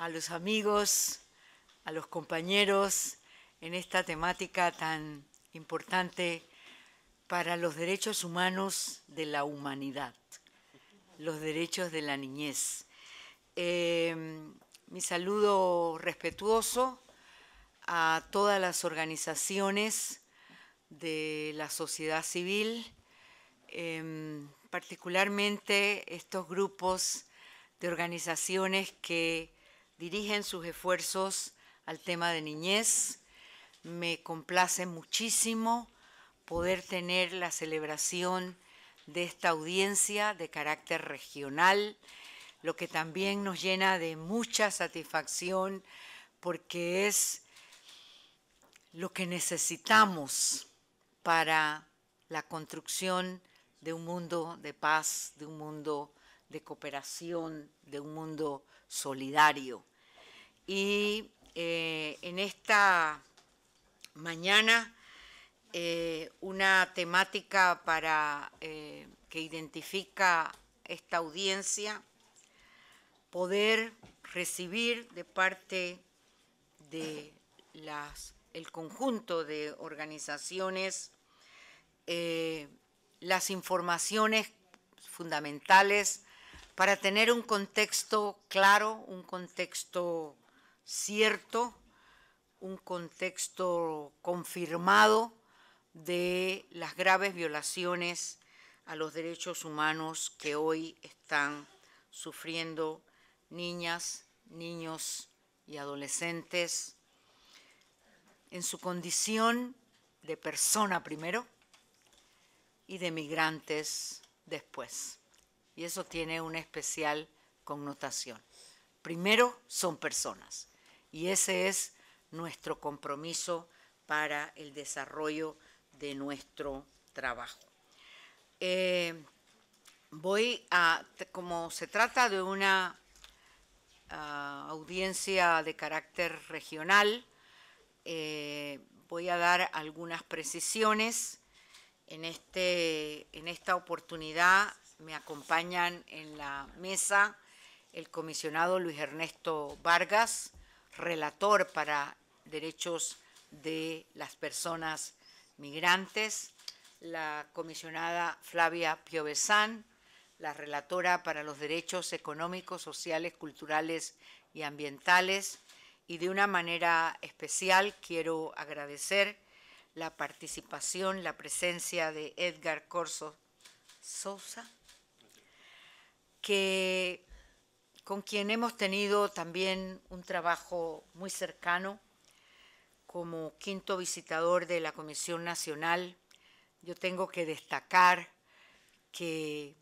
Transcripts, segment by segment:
a los amigos, a los compañeros en esta temática tan importante para los derechos humanos de la humanidad, los derechos de la niñez. Eh, mi saludo respetuoso a todas las organizaciones de la sociedad civil, em, particularmente estos grupos de organizaciones que dirigen sus esfuerzos al tema de niñez. Me complace muchísimo poder tener la celebración de esta audiencia de carácter regional, lo que también nos llena de mucha satisfacción porque es lo que necesitamos para la construcción de un mundo de paz, de un mundo de cooperación, de un mundo solidario y eh, en esta mañana eh, una temática para, eh, que identifica esta audiencia, poder recibir de parte de las, el conjunto de organizaciones las informaciones fundamentales para tener un contexto claro, un contexto cierto, un contexto confirmado de las graves violaciones a los derechos humanos que hoy están sufriendo niñas, niños y adolescentes en su condición de persona primero y de migrantes después. Y eso tiene una especial connotación. Primero son personas y ese es nuestro compromiso para el desarrollo de nuestro trabajo. Eh, voy a, como se trata de una ah, audiencia de carácter regional, eh, voy a dar algunas precisiones. Este, en esta oportunidad me acompañan en la mesa el comisionado Luis Ernesto Vargas, relator para derechos de las personas migrantes, la comisionada Flavia Piovesan, la relatora para los derechos económicos, sociales, culturales y ambientales. Y de una manera especial quiero agradecer la participación, la presencia de Edgar Corso Sousa, que con quien hemos tenido también un trabajo muy cercano como quinto visitador de la Comisión Nacional. Yo tengo que destacar que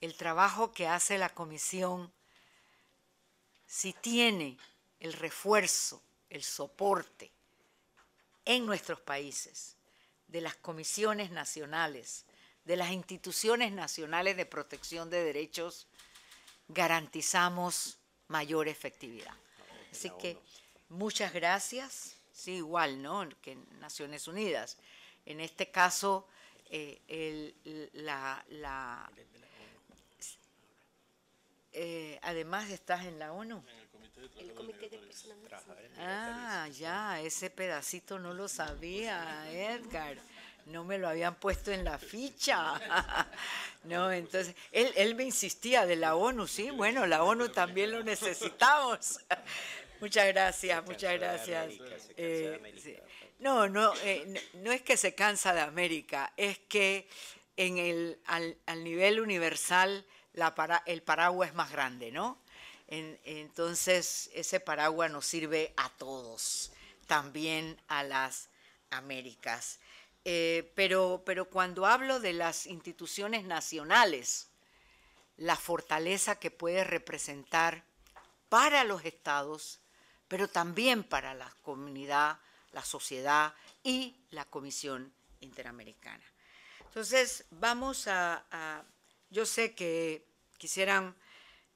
el trabajo que hace la Comisión, si tiene el refuerzo, el soporte en nuestros países de las comisiones nacionales, de las instituciones nacionales de protección de derechos garantizamos mayor efectividad. Así que muchas gracias. Sí, igual, ¿no? Que Naciones Unidas. En este caso, eh, la, eh, además estás en la ONU. En el Comité de, Ah, ya, ese pedacito no lo sabía, Edgar no me lo habían puesto en la ficha. No, entonces, él, me insistía de la ONU, sí, bueno, la ONU también lo necesitamos. Muchas gracias, muchas gracias. Eh, no, eh, no, no, es que se cansa de América, es que en el, al, nivel universal el paraguas es más grande, ¿no? entonces, ese paraguas nos sirve a todos, también a las Américas. Eh, pero, pero cuando hablo de las instituciones nacionales, la fortaleza que puede representar para los estados, pero también para la comunidad, la sociedad y la Comisión Interamericana. Entonces, vamos a, yo sé que quisieran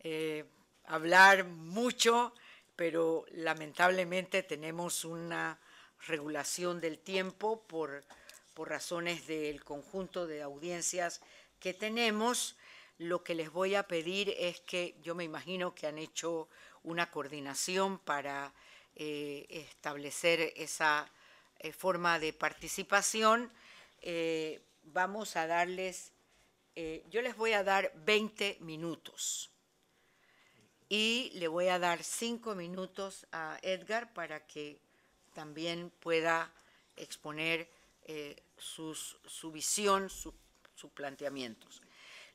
eh, hablar mucho, pero lamentablemente tenemos una regulación del tiempo por por razones del conjunto de audiencias que tenemos, lo que les voy a pedir es que yo me imagino que han hecho una coordinación para eh, establecer esa eh, forma de participación. Eh, vamos a darles, yo les voy a dar 20 minutos y le voy a dar 5 minutos a Edgar para que también pueda exponer su visión, sus planteamientos.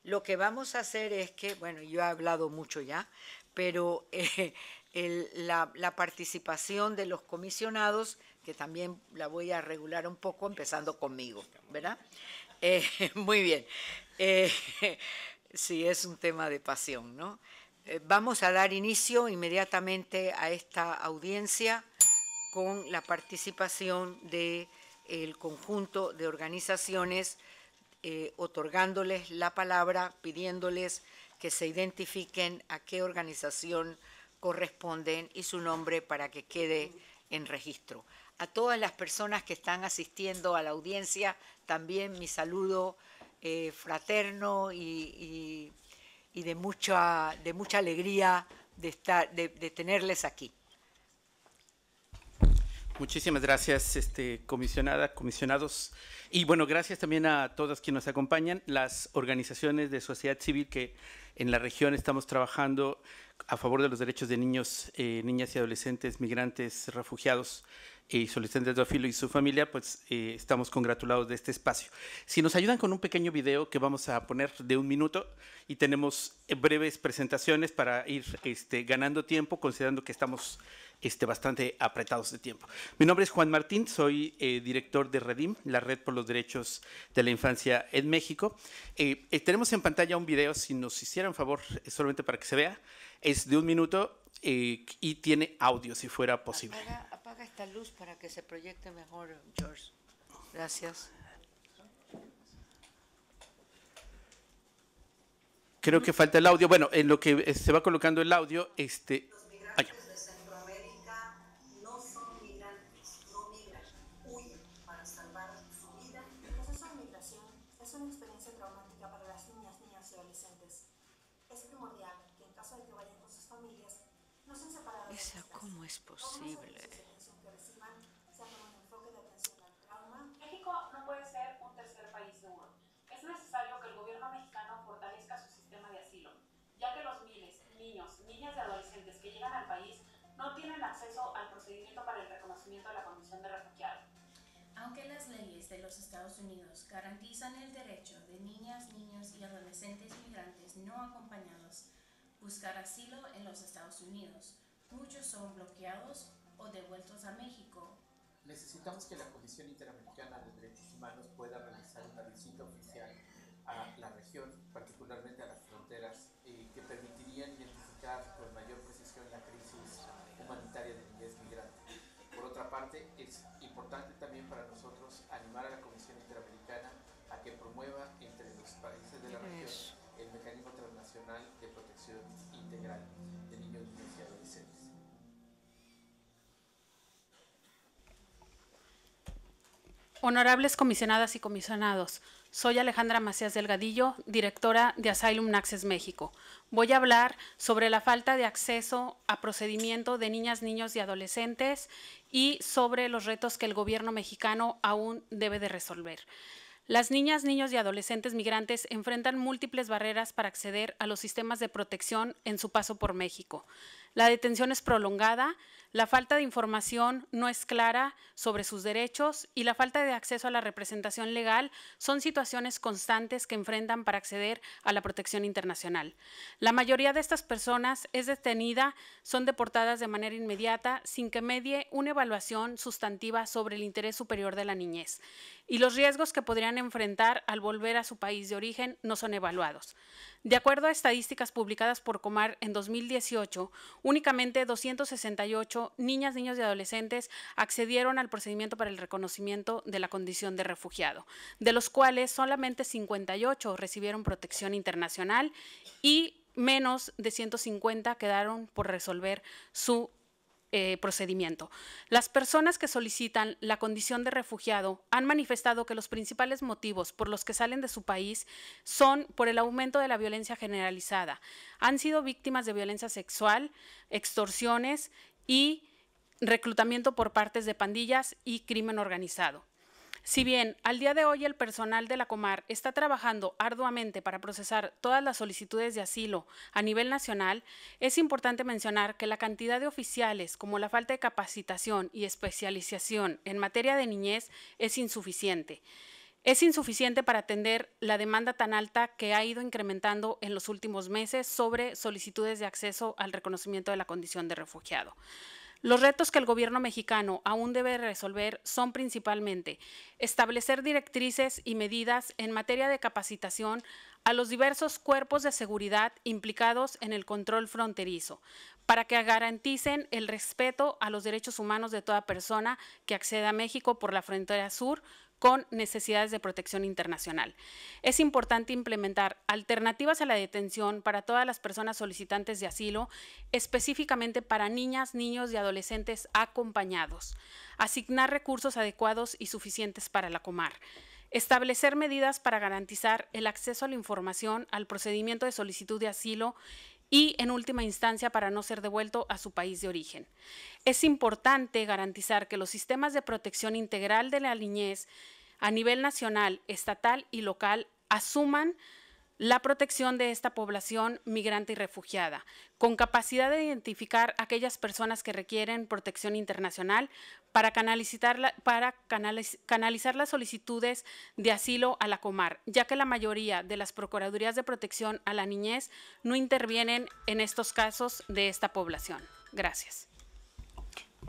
Lo que vamos a hacer es que, bueno, yo he hablado mucho ya, pero eh, la, participación de los comisionados, que también la voy a regular un poco, empezando conmigo, ¿verdad? Eh, muy bien. Eh, sí, es un tema de pasión, ¿no? vamos a dar inicio inmediatamente a esta audiencia con la participación de el conjunto de organizaciones, eh, otorgándoles la palabra, pidiéndoles que se identifiquen a qué organización corresponden y su nombre para que quede en registro. A todas las personas que están asistiendo a la audiencia, también mi saludo eh, fraterno y, de, mucha, de mucha alegría de, estar, de tenerles aquí. Muchísimas gracias, este, comisionada, comisionados. Y bueno, gracias también a todas quienes nos acompañan, las organizaciones de sociedad civil que en la región estamos trabajando a favor de los derechos de niños, eh, niñas y adolescentes, migrantes, refugiados y solicitantes de afilo y su familia, pues eh, estamos congratulados de este espacio. Si nos ayudan con un pequeño video que vamos a poner de un minuto y tenemos breves presentaciones para ir este, ganando tiempo, considerando que estamos este, bastante apretados de tiempo. Mi nombre es Juan Martín, soy eh, director de Redim, la Red por los Derechos de la Infancia en México. Eh, eh, tenemos en pantalla un video, si nos hicieran favor, solamente para que se vea, es de un minuto y tiene audio, si fuera posible. apaga esta luz para que se proyecte mejor, George. Gracias. Creo que falta el audio. Bueno, en lo que se va colocando el audio, este, es posible. México no puede ser un tercer país seguro. Es necesario que el gobierno mexicano fortalezca su sistema de asilo, ya que los miles, niños, niñas y adolescentes que llegan al país no tienen acceso al procedimiento para el reconocimiento de la condición de refugiado. Aunque las leyes de los Estados Unidos garantizan el derecho de niñas, niños y adolescentes migrantes no acompañados buscar asilo en los Estados Unidos, Muchos son bloqueados o devueltos a México. Necesitamos que la Comisión Interamericana de Derechos Humanos pueda realizar una visita oficial a la región, particularmente a las fronteras Honorables comisionadas y comisionados, soy Alejandra Macías Delgadillo, directora de Asylum Access México. Voy a hablar sobre la falta de acceso a procedimiento de niñas, niños y adolescentes y sobre los retos que el gobierno mexicano aún debe de resolver. Las niñas, niños y adolescentes migrantes enfrentan múltiples barreras para acceder a los sistemas de protección en su paso por México. La detención es prolongada, la falta de información no es clara sobre sus derechos y la falta de acceso a la representación legal son situaciones constantes que enfrentan para acceder a la protección internacional. La mayoría de estas personas es detenida, son deportadas de manera inmediata sin que medie una evaluación sustantiva sobre el interés superior de la niñez y los riesgos que podrían enfrentar al volver a su país de origen no son evaluados. De acuerdo a estadísticas publicadas por Comar en 2018, únicamente 268 niñas, niños y adolescentes accedieron al procedimiento para el reconocimiento de la condición de refugiado, de los cuales solamente 58 recibieron protección internacional y menos de 150 quedaron por resolver su eh, procedimiento. Las personas que solicitan la condición de refugiado han manifestado que los principales motivos por los que salen de su país son por el aumento de la violencia generalizada. Han sido víctimas de violencia sexual, extorsiones y reclutamiento por partes de pandillas y crimen organizado. Si bien al día de hoy el personal de la Comar está trabajando arduamente para procesar todas las solicitudes de asilo a nivel nacional, es importante mencionar que la cantidad de oficiales, como la falta de capacitación y especialización en materia de niñez, es insuficiente. Es insuficiente para atender la demanda tan alta que ha ido incrementando en los últimos meses sobre solicitudes de acceso al reconocimiento de la condición de refugiado. Los retos que el gobierno mexicano aún debe resolver son principalmente establecer directrices y medidas en materia de capacitación a los diversos cuerpos de seguridad implicados en el control fronterizo, para que garanticen el respeto a los derechos humanos de toda persona que acceda a México por la frontera sur, con necesidades de protección internacional. Es importante implementar alternativas a la detención para todas las personas solicitantes de asilo, específicamente para niñas, niños y adolescentes acompañados. Asignar recursos adecuados y suficientes para la comar. Establecer medidas para garantizar el acceso a la información, al procedimiento de solicitud de asilo y, en última instancia, para no ser devuelto a su país de origen. Es importante garantizar que los sistemas de protección integral de la niñez a nivel nacional, estatal y local asuman la protección de esta población migrante y refugiada, con capacidad de identificar aquellas personas que requieren protección internacional para, canalizar, canalizar las solicitudes de asilo a la Comar, ya que la mayoría de las Procuradurías de Protección a la Niñez no intervienen en estos casos de esta población. Gracias.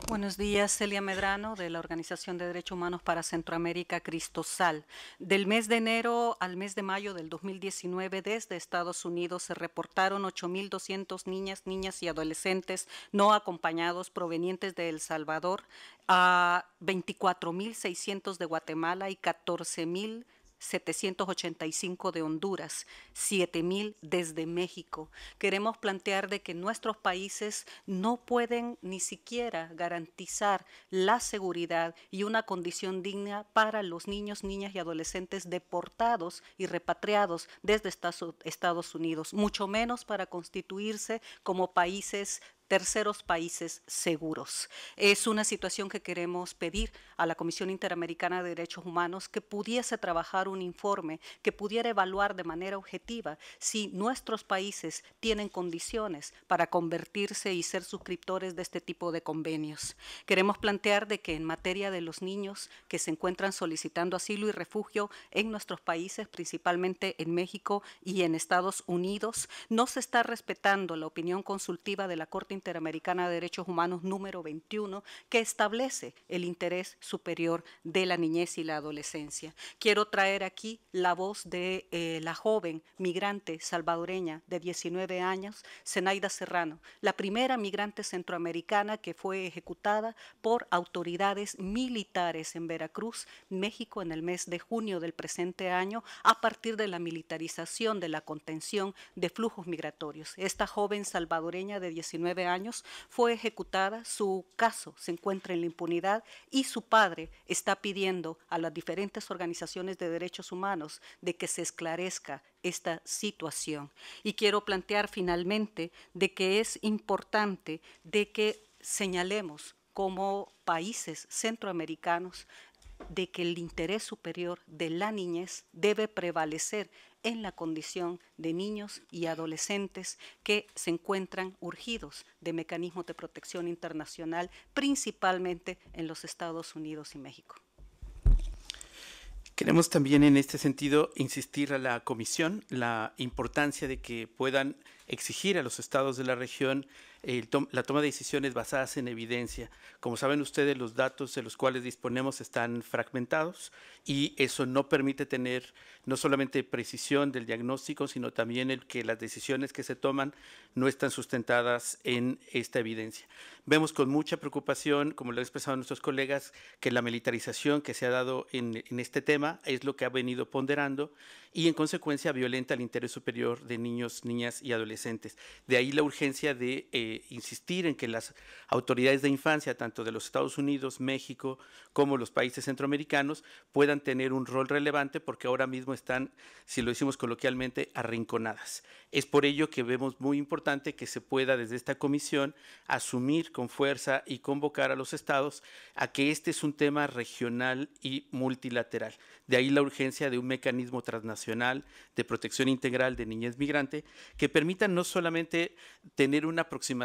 Buenos días, Celia Medrano, de la Organización de Derechos Humanos para Centroamérica Cristosal. Del mes de enero al mes de mayo del 2019, desde Estados Unidos se reportaron 8.200 niñas, niñas y adolescentes no acompañados provenientes de El Salvador, a 24.600 de Guatemala y 14.000 785 de Honduras, 7.000 desde México. Queremos plantear de que nuestros países no pueden ni siquiera garantizar la seguridad y una condición digna para los niños, niñas y adolescentes deportados y repatriados desde Estados Unidos, mucho menos para constituirse como países terceros países seguros. Es una situación que queremos pedir a la Comisión Interamericana de Derechos Humanos que pudiese trabajar un informe que pudiera evaluar de manera objetiva si nuestros países tienen condiciones para convertirse y ser suscriptores de este tipo de convenios. Queremos plantear de que en materia de los niños que se encuentran solicitando asilo y refugio en nuestros países, principalmente en México y en Estados Unidos, no se está respetando la opinión consultiva de la Corte Interamericana de Derechos Humanos número 21, que establece el interés superior de la niñez y la adolescencia. Quiero traer aquí la voz de eh, la joven migrante salvadoreña de 19 años, Zenaida Serrano, la primera migrante centroamericana que fue ejecutada por autoridades militares en Veracruz, México, en el mes de junio del presente año, a partir de la militarización de la contención de flujos migratorios. Esta joven salvadoreña de 19 años, fue ejecutada, su caso se encuentra en la impunidad y su padre está pidiendo a las diferentes organizaciones de derechos humanos de que se esclarezca esta situación. Y quiero plantear finalmente de que es importante de que señalemos como países centroamericanos de que el interés superior de la niñez debe prevalecer en la condición de niños y adolescentes que se encuentran urgidos de mecanismos de protección internacional, principalmente en los Estados Unidos y México. Queremos también en este sentido insistir a la Comisión la importancia de que puedan exigir a los estados de la región la toma de decisiones basadas en evidencia. Como saben ustedes, los datos de los cuales disponemos están fragmentados y eso no permite tener no solamente precisión del diagnóstico, sino también el que las decisiones que se toman no están sustentadas en esta evidencia. Vemos con mucha preocupación, como lo han expresado nuestros colegas, que la militarización que se ha dado en, este tema es lo que ha venido ponderando y en consecuencia violenta el interés superior de niños, niñas y adolescentes. De ahí la urgencia de... Eh, eh, insistir en que las autoridades de infancia, tanto de los Estados Unidos, México, como los países centroamericanos, puedan tener un rol relevante porque ahora mismo están, si lo decimos coloquialmente, arrinconadas. Es por ello que vemos muy importante que se pueda desde esta comisión asumir con fuerza y convocar a los estados a que este es un tema regional y multilateral. De ahí la urgencia de un mecanismo transnacional de protección integral de niñez migrante que permita no solamente tener una aproximación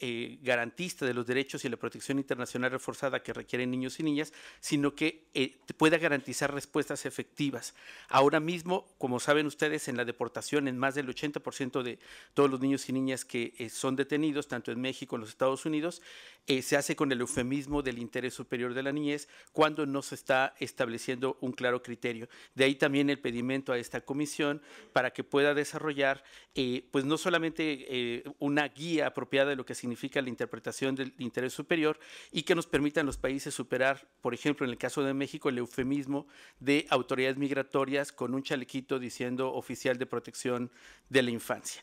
eh, garantista de los derechos y la protección internacional reforzada que requieren niños y niñas, sino que eh, pueda garantizar respuestas efectivas. Ahora mismo, como saben ustedes, en la deportación, en más del 80% de todos los niños y niñas que eh, son detenidos, tanto en México como en los Estados Unidos, eh, se hace con el eufemismo del interés superior de la niñez cuando no se está estableciendo un claro criterio. De ahí también el pedimento a esta comisión para que pueda desarrollar, eh, pues no solamente eh, una guía apropiada de lo que significa la interpretación del interés superior y que nos permitan los países superar, por ejemplo, en el caso de México, el eufemismo de autoridades migratorias con un chalequito diciendo oficial de protección de la infancia.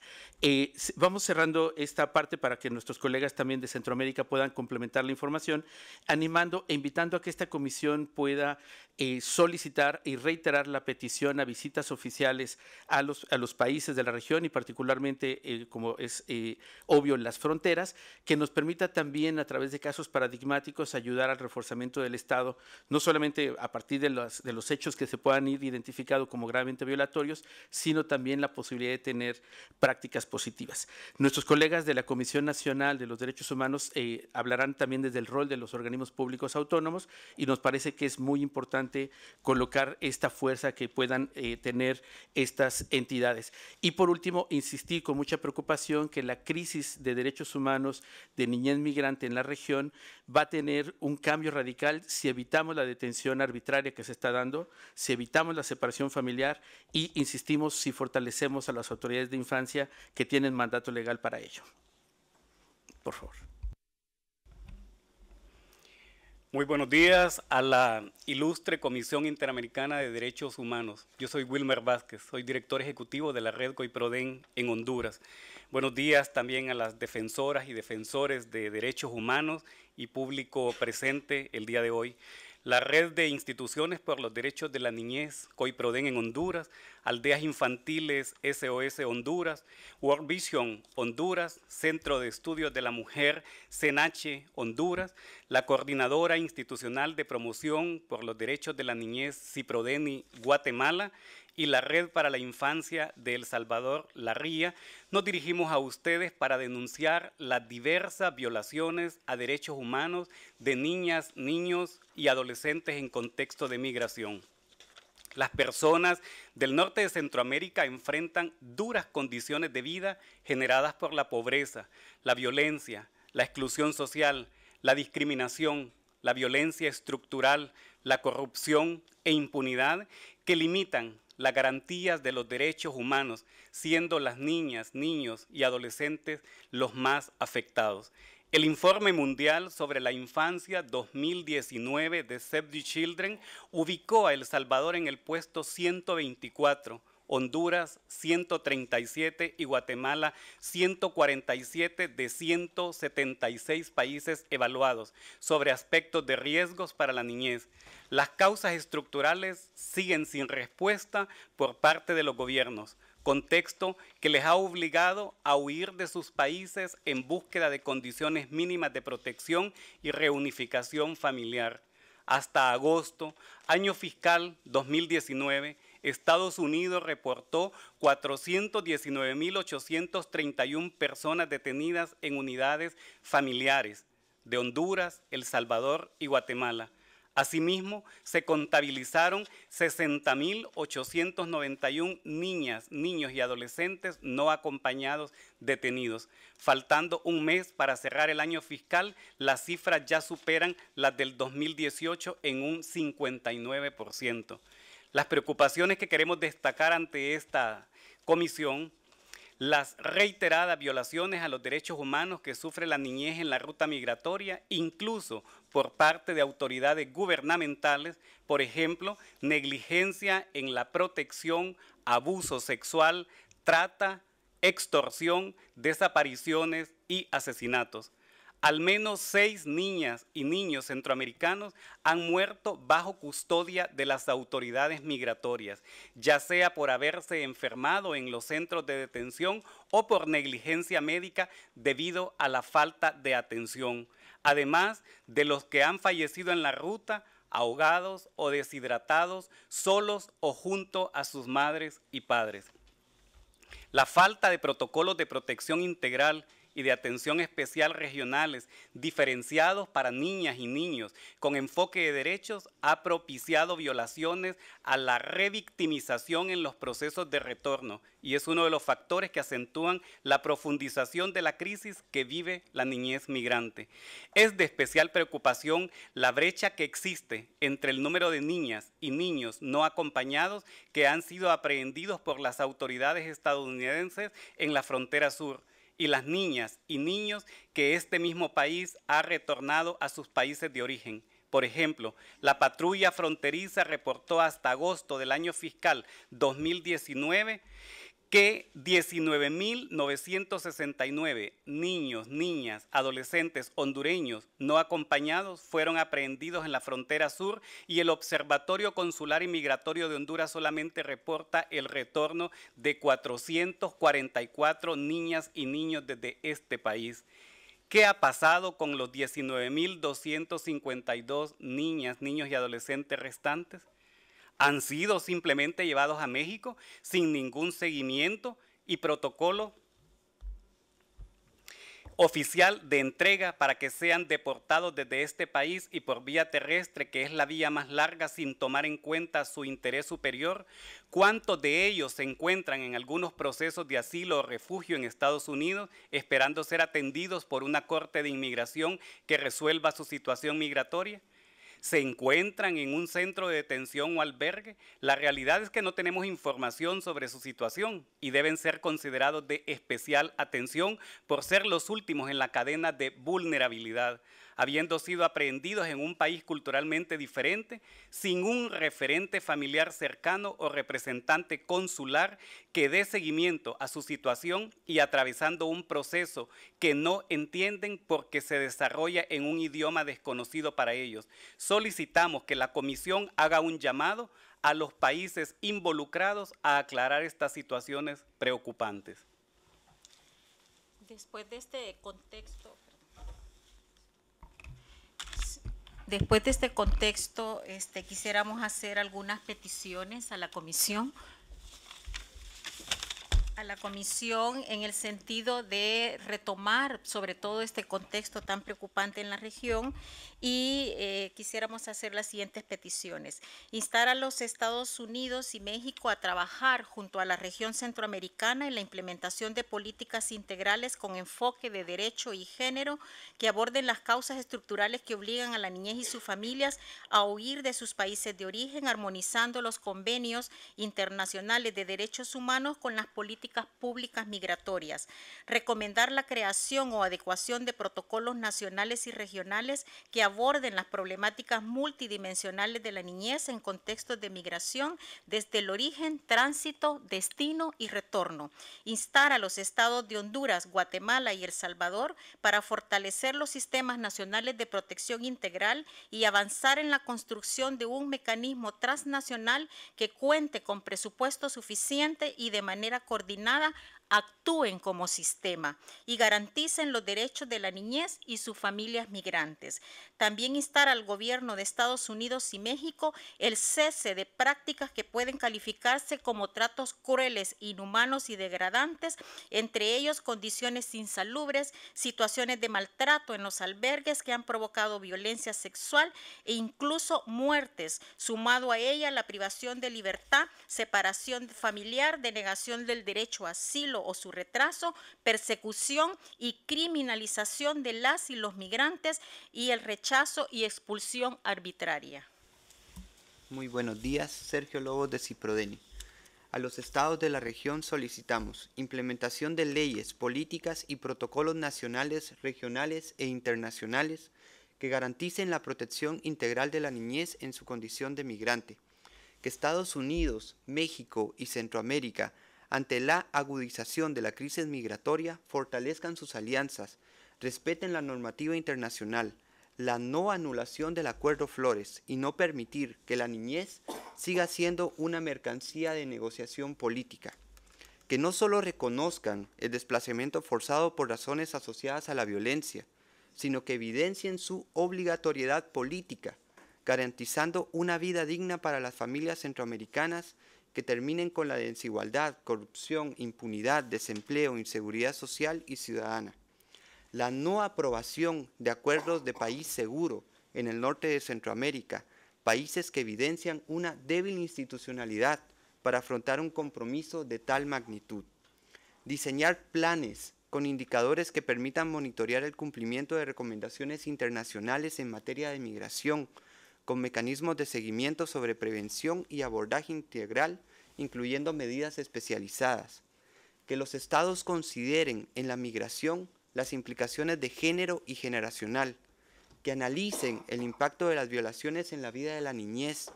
vamos cerrando esta parte para que nuestros colegas también de Centroamérica puedan complementar la información, animando e invitando a que esta comisión pueda eh, solicitar y reiterar la petición a visitas oficiales a los, a los países de la región y particularmente, eh, como es eh, obvio, las fronteras, que nos permita también a través de casos paradigmáticos ayudar al reforzamiento del Estado, no solamente a partir de los, de los hechos que se puedan ir identificados como gravemente violatorios, sino también la posibilidad de tener prácticas positivas. Nuestros colegas de la Comisión Nacional de los Derechos Humanos eh, hablarán también desde el rol de los organismos públicos autónomos y nos parece que es muy importante colocar esta fuerza que puedan eh, tener estas entidades. Y por último, insistí con mucha preocupación que la crisis de derechos humanos de niñez migrante en la región va a tener un cambio radical si evitamos la detención arbitraria que se está dando, si evitamos la separación familiar y, insistimos, si fortalecemos a las autoridades de infancia que tienen mandato legal para ello. Por favor. Muy buenos días a la ilustre Comisión Interamericana de Derechos Humanos. Yo soy Wilmer Vázquez, soy director ejecutivo de la Red Coiproden en Honduras. Buenos días también a las defensoras y defensores de derechos humanos y público presente el día de hoy la red de instituciones por los derechos de la niñez, COIPRODEN en Honduras, Aldeas Infantiles SOS Honduras, World Vision Honduras, Centro de Estudios de la Mujer CENACHE Honduras, la Coordinadora Institucional de Promoción por los Derechos de la Niñez CIPRODENI Guatemala y la Red para la Infancia de El Salvador, La nos dirigimos a ustedes para denunciar las diversas violaciones a derechos humanos de niñas, niños y adolescentes en contexto de migración. Las personas del norte de Centroamérica enfrentan duras condiciones de vida generadas por la pobreza, la violencia, la exclusión social, la discriminación, la violencia estructural, la corrupción e impunidad que limitan las garantías de los derechos humanos, siendo las niñas, niños y adolescentes los más afectados. El informe mundial sobre la infancia 2019 de Save Children ubicó a El Salvador en el puesto 124 Honduras 137 y Guatemala 147 de 176 países evaluados sobre aspectos de riesgos para la niñez. Las causas estructurales siguen sin respuesta por parte de los gobiernos contexto que les ha obligado a huir de sus países en búsqueda de condiciones mínimas de protección y reunificación familiar. Hasta agosto, año fiscal 2019, Estados Unidos reportó 419.831 personas detenidas en unidades familiares de Honduras, El Salvador y Guatemala. Asimismo, se contabilizaron 60.891 niñas, niños y adolescentes no acompañados detenidos. Faltando un mes para cerrar el año fiscal, las cifras ya superan las del 2018 en un 59% las preocupaciones que queremos destacar ante esta comisión, las reiteradas violaciones a los derechos humanos que sufre la niñez en la ruta migratoria, incluso por parte de autoridades gubernamentales, por ejemplo, negligencia en la protección, abuso sexual, trata, extorsión, desapariciones y asesinatos al menos seis niñas y niños centroamericanos han muerto bajo custodia de las autoridades migratorias, ya sea por haberse enfermado en los centros de detención o por negligencia médica debido a la falta de atención, además de los que han fallecido en la ruta ahogados o deshidratados, solos o junto a sus madres y padres. La falta de protocolos de protección integral y de atención especial regionales diferenciados para niñas y niños con enfoque de derechos ha propiciado violaciones a la revictimización en los procesos de retorno y es uno de los factores que acentúan la profundización de la crisis que vive la niñez migrante. Es de especial preocupación la brecha que existe entre el número de niñas y niños no acompañados que han sido aprehendidos por las autoridades estadounidenses en la frontera sur y las niñas y niños que este mismo país ha retornado a sus países de origen. Por ejemplo, la patrulla fronteriza reportó hasta agosto del año fiscal 2019 que 19.969 niños, niñas, adolescentes hondureños no acompañados fueron aprehendidos en la frontera sur y el Observatorio Consular y Migratorio de Honduras solamente reporta el retorno de 444 niñas y niños desde este país. ¿Qué ha pasado con los 19.252 niñas, niños y adolescentes restantes? han sido simplemente llevados a México sin ningún seguimiento y protocolo oficial de entrega para que sean deportados desde este país y por vía terrestre, que es la vía más larga, sin tomar en cuenta su interés superior? ¿Cuántos de ellos se encuentran en algunos procesos de asilo o refugio en Estados Unidos esperando ser atendidos por una corte de inmigración que resuelva su situación migratoria? se encuentran en un centro de detención o albergue, la realidad es que no tenemos información sobre su situación y deben ser considerados de especial atención por ser los últimos en la cadena de vulnerabilidad habiendo sido aprehendidos en un país culturalmente diferente, sin un referente familiar cercano o representante consular que dé seguimiento a su situación y atravesando un proceso que no entienden porque se desarrolla en un idioma desconocido para ellos. Solicitamos que la Comisión haga un llamado a los países involucrados a aclarar estas situaciones preocupantes. Después de este contexto Después de este contexto, este, quisiéramos hacer algunas peticiones a la comisión a la comisión en el sentido de retomar sobre todo este contexto tan preocupante en la región y eh, quisiéramos hacer las siguientes peticiones. Instar a los Estados Unidos y México a trabajar junto a la región centroamericana en la implementación de políticas integrales con enfoque de derecho y género que aborden las causas estructurales que obligan a la niñez y sus familias a huir de sus países de origen, armonizando los convenios internacionales de derechos humanos con las políticas públicas migratorias, recomendar la creación o adecuación de protocolos nacionales y regionales que aborden las problemáticas multidimensionales de la niñez en contextos de migración desde el origen, tránsito, destino y retorno, instar a los estados de Honduras, Guatemala y El Salvador para fortalecer los sistemas nacionales de protección integral y avanzar en la construcción de un mecanismo transnacional que cuente con presupuesto suficiente y de manera coordinada nada actúen como sistema y garanticen los derechos de la niñez y sus familias migrantes. También instar al gobierno de Estados Unidos y México el cese de prácticas que pueden calificarse como tratos crueles, inhumanos y degradantes, entre ellos condiciones insalubres, situaciones de maltrato en los albergues que han provocado violencia sexual e incluso muertes, sumado a ella la privación de libertad, separación familiar, denegación del derecho a asilo, o su retraso, persecución y criminalización de las y los migrantes y el rechazo y expulsión arbitraria. Muy buenos días, Sergio Lobos de Ciprodeni. A los estados de la región solicitamos implementación de leyes, políticas y protocolos nacionales, regionales e internacionales que garanticen la protección integral de la niñez en su condición de migrante. Que Estados Unidos, México y Centroamérica ante la agudización de la crisis migratoria, fortalezcan sus alianzas, respeten la normativa internacional, la no anulación del acuerdo Flores y no permitir que la niñez siga siendo una mercancía de negociación política. Que no solo reconozcan el desplazamiento forzado por razones asociadas a la violencia, sino que evidencien su obligatoriedad política, garantizando una vida digna para las familias centroamericanas que terminen con la desigualdad, corrupción, impunidad, desempleo, inseguridad social y ciudadana. La no aprobación de acuerdos de país seguro en el norte de Centroamérica, países que evidencian una débil institucionalidad para afrontar un compromiso de tal magnitud. Diseñar planes con indicadores que permitan monitorear el cumplimiento de recomendaciones internacionales en materia de migración, con mecanismos de seguimiento sobre prevención y abordaje integral, incluyendo medidas especializadas. Que los estados consideren en la migración las implicaciones de género y generacional. Que analicen el impacto de las violaciones en la vida de la niñez,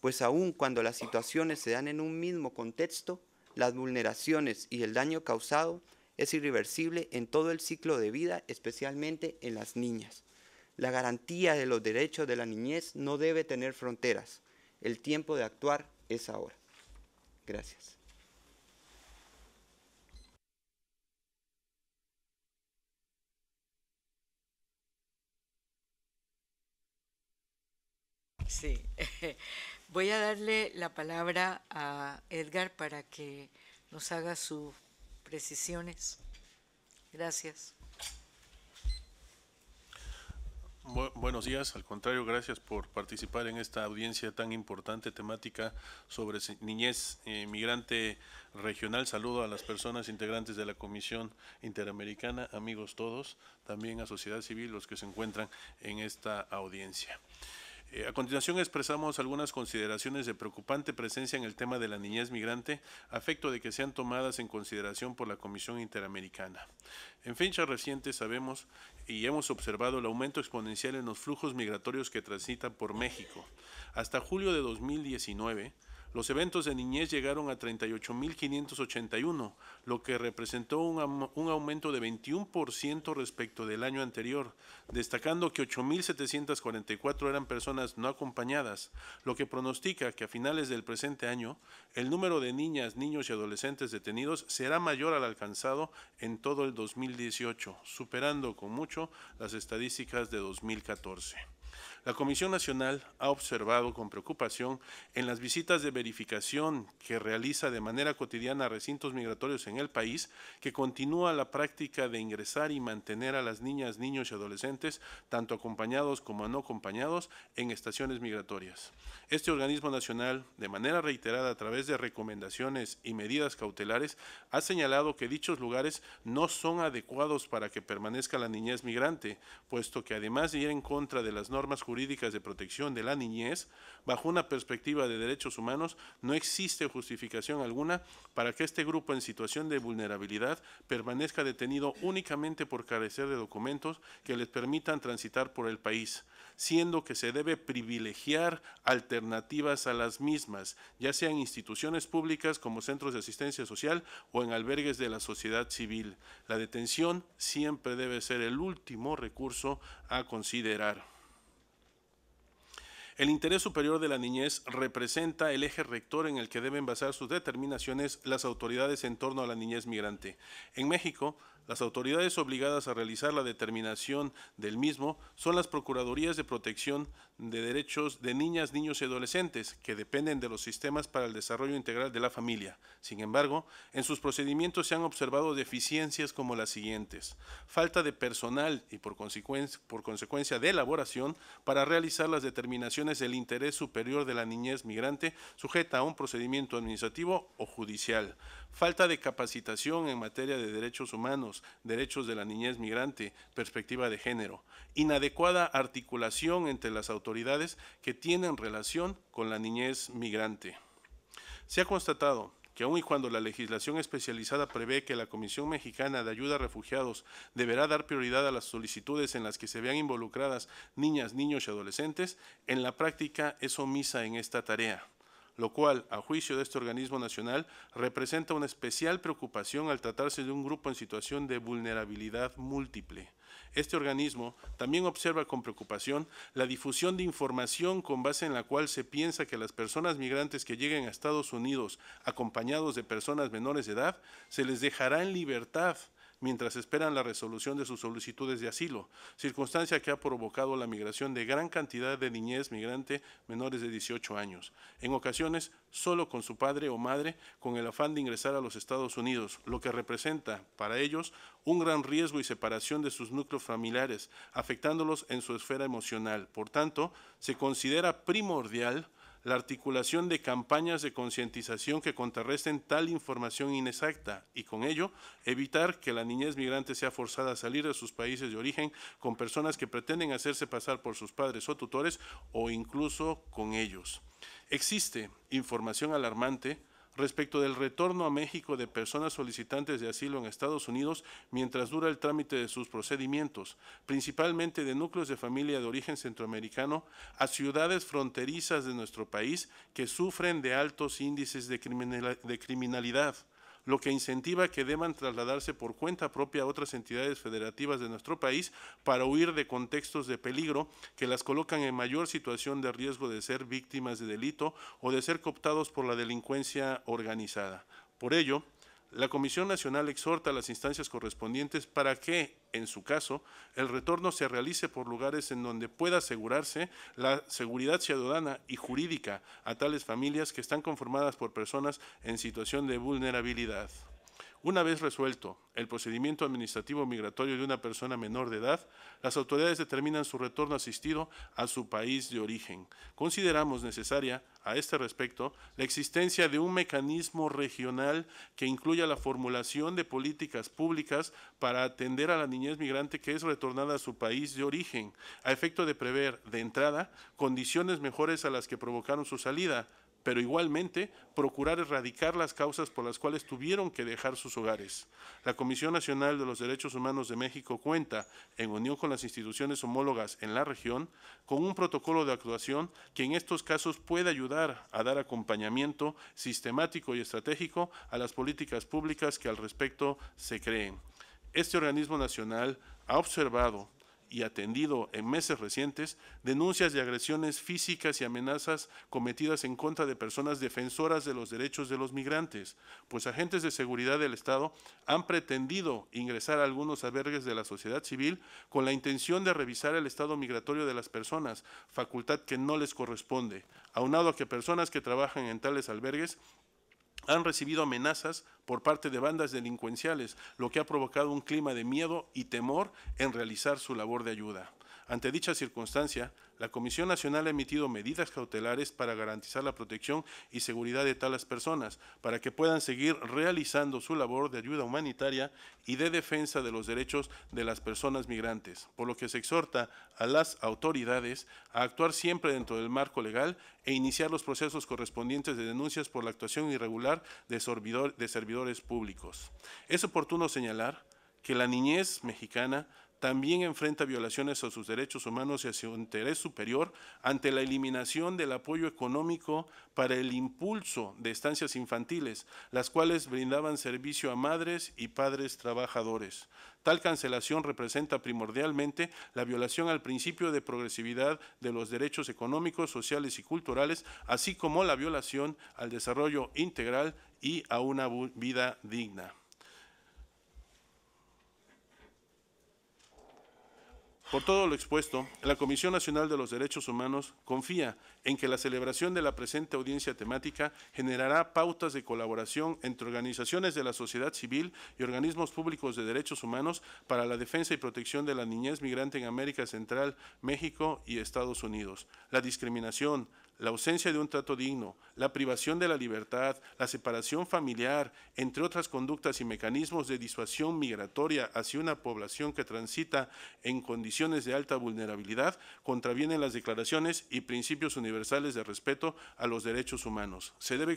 pues aun cuando las situaciones se dan en un mismo contexto, las vulneraciones y el daño causado es irreversible en todo el ciclo de vida, especialmente en las niñas. La garantía de los derechos de la niñez no debe tener fronteras. El tiempo de actuar es ahora. Gracias. Sí, voy a darle la palabra a Edgar para que nos haga sus precisiones. Gracias buenos días, al contrario, gracias por participar en esta audiencia tan importante temática sobre niñez eh, migrante regional. Saludo a las personas integrantes de la Comisión Interamericana, amigos todos, también a sociedad civil, los que se encuentran en esta audiencia. Eh, a continuación expresamos algunas consideraciones de preocupante presencia en el tema de la niñez migrante, afecto de que sean tomadas en consideración por la Comisión Interamericana. En fechas recientes sabemos y hemos observado el aumento exponencial en los flujos migratorios que transitan por México. Hasta julio de 2019, los eventos de niñez llegaron a 38.581, lo que representó un, aumento de 21% respecto del año anterior, destacando que 8.744 eran personas no acompañadas, lo que pronostica que a finales del presente año el número de niñas, niños y adolescentes detenidos será mayor al alcanzado en todo el 2018, superando con mucho las estadísticas de 2014. La Comisión Nacional ha observado con preocupación en las visitas de verificación que realiza de manera cotidiana a recintos migratorios en el país que continúa la práctica de ingresar y mantener a las niñas, niños y adolescentes, tanto acompañados como no acompañados, en estaciones migratorias. Este organismo nacional, de manera reiterada a través de recomendaciones y medidas cautelares, ha señalado que dichos lugares no son adecuados para que permanezca la niñez migrante, puesto que además de ir en contra de las normas jurídicas, jurídicas de protección de la niñez, bajo una perspectiva de derechos humanos, no existe justificación alguna para que este grupo en situación de vulnerabilidad permanezca detenido únicamente por carecer de documentos que les permitan transitar por el país siendo que se debe privilegiar alternativas a las mismas, ya sean instituciones públicas como centros de asistencia social o en albergues de la sociedad civil. La detención siempre debe ser el último recurso a considerar. El interés superior de la niñez representa el eje rector en el que deben basar sus determinaciones las autoridades en torno a la niñez migrante. En México, las autoridades obligadas a realizar la determinación del mismo son las Procuradurías de Protección de Derechos de Niñas, Niños y Adolescentes, que dependen de los sistemas para el desarrollo integral de la familia. Sin embargo, en sus procedimientos se han observado deficiencias como las siguientes. Falta de personal y por, consecuencia, de elaboración para realizar las determinaciones del interés superior de la niñez migrante sujeta a un procedimiento administrativo o judicial. Falta de capacitación en materia de derechos humanos Derechos de la Niñez Migrante, Perspectiva de Género, inadecuada articulación entre las autoridades que tienen relación con la niñez migrante. Se ha constatado que aun y cuando la legislación especializada prevé que la Comisión Mexicana de Ayuda a Refugiados deberá dar prioridad a las solicitudes en las que se vean involucradas niñas, niños y adolescentes, en la práctica es omisa en esta tarea lo cual, a juicio de este organismo nacional, representa una especial preocupación al tratarse de un grupo en situación de vulnerabilidad múltiple. Este organismo también observa con preocupación la difusión de información con base en la cual se piensa que las personas migrantes que lleguen a Estados Unidos acompañados de personas menores de edad se les dejará en libertad mientras esperan la resolución de sus solicitudes de asilo, circunstancia que ha provocado la migración de gran cantidad de niñez migrante menores de 18 años, en ocasiones solo con su padre o madre, con el afán de ingresar a los Estados Unidos, lo que representa para ellos un gran riesgo y separación de sus núcleos familiares, afectándolos en su esfera emocional. Por tanto, se considera primordial la articulación de campañas de concientización que contrarresten tal información inexacta y con ello evitar que la niñez migrante sea forzada a salir de sus países de origen con personas que pretenden hacerse pasar por sus padres o tutores o incluso con ellos. Existe información alarmante respecto del retorno a México de personas solicitantes de asilo en Estados Unidos mientras dura el trámite de sus procedimientos, principalmente de núcleos de familia de origen centroamericano, a ciudades fronterizas de nuestro país que sufren de altos índices de, criminalidad lo que incentiva que deban trasladarse por cuenta propia a otras entidades federativas de nuestro país para huir de contextos de peligro que las colocan en mayor situación de riesgo de ser víctimas de delito o de ser cooptados por la delincuencia organizada. Por ello, la Comisión Nacional exhorta a las instancias correspondientes para que, en su caso, el retorno se realice por lugares en donde pueda asegurarse la seguridad ciudadana y jurídica a tales familias que están conformadas por personas en situación de vulnerabilidad. Una vez resuelto el procedimiento administrativo migratorio de una persona menor de edad, las autoridades determinan su retorno asistido a su país de origen. Consideramos necesaria, a este respecto, la existencia de un mecanismo regional que incluya la formulación de políticas públicas para atender a la niñez migrante que es retornada a su país de origen, a efecto de prever, de entrada, condiciones mejores a las que provocaron su salida pero igualmente procurar erradicar las causas por las cuales tuvieron que dejar sus hogares. La Comisión Nacional de los Derechos Humanos de México cuenta, en unión con las instituciones homólogas en la región, con un protocolo de actuación que en estos casos puede ayudar a dar acompañamiento sistemático y estratégico a las políticas públicas que al respecto se creen. Este organismo nacional ha observado y atendido en meses recientes denuncias de agresiones físicas y amenazas cometidas en contra de personas defensoras de los derechos de los migrantes, pues agentes de seguridad del Estado han pretendido ingresar a algunos albergues de la sociedad civil con la intención de revisar el estado migratorio de las personas, facultad que no les corresponde, aunado a que personas que trabajan en tales albergues han recibido amenazas por parte de bandas delincuenciales, lo que ha provocado un clima de miedo y temor en realizar su labor de ayuda. Ante dicha circunstancia, la Comisión Nacional ha emitido medidas cautelares para garantizar la protección y seguridad de tales personas, para que puedan seguir realizando su labor de ayuda humanitaria y de defensa de los derechos de las personas migrantes, por lo que se exhorta a las autoridades a actuar siempre dentro del marco legal e iniciar los procesos correspondientes de denuncias por la actuación irregular de, de servidores públicos. Es oportuno señalar que la niñez mexicana también enfrenta violaciones a sus derechos humanos y a su interés superior ante la eliminación del apoyo económico para el impulso de estancias infantiles, las cuales brindaban servicio a madres y padres trabajadores. Tal cancelación representa primordialmente la violación al principio de progresividad de los derechos económicos, sociales y culturales, así como la violación al desarrollo integral y a una vida digna. Por todo lo expuesto, la Comisión Nacional de los Derechos Humanos confía en que la celebración de la presente audiencia temática generará pautas de colaboración entre organizaciones de la sociedad civil y organismos públicos de derechos humanos para la defensa y protección de la niñez migrante en América Central, México y Estados Unidos. La discriminación, la ausencia de un trato digno, la privación de la libertad, la separación familiar, entre otras conductas y mecanismos de disuasión migratoria hacia una población que transita en condiciones de alta vulnerabilidad, contravienen las declaraciones y principios universales de respeto a los derechos humanos. Se debe,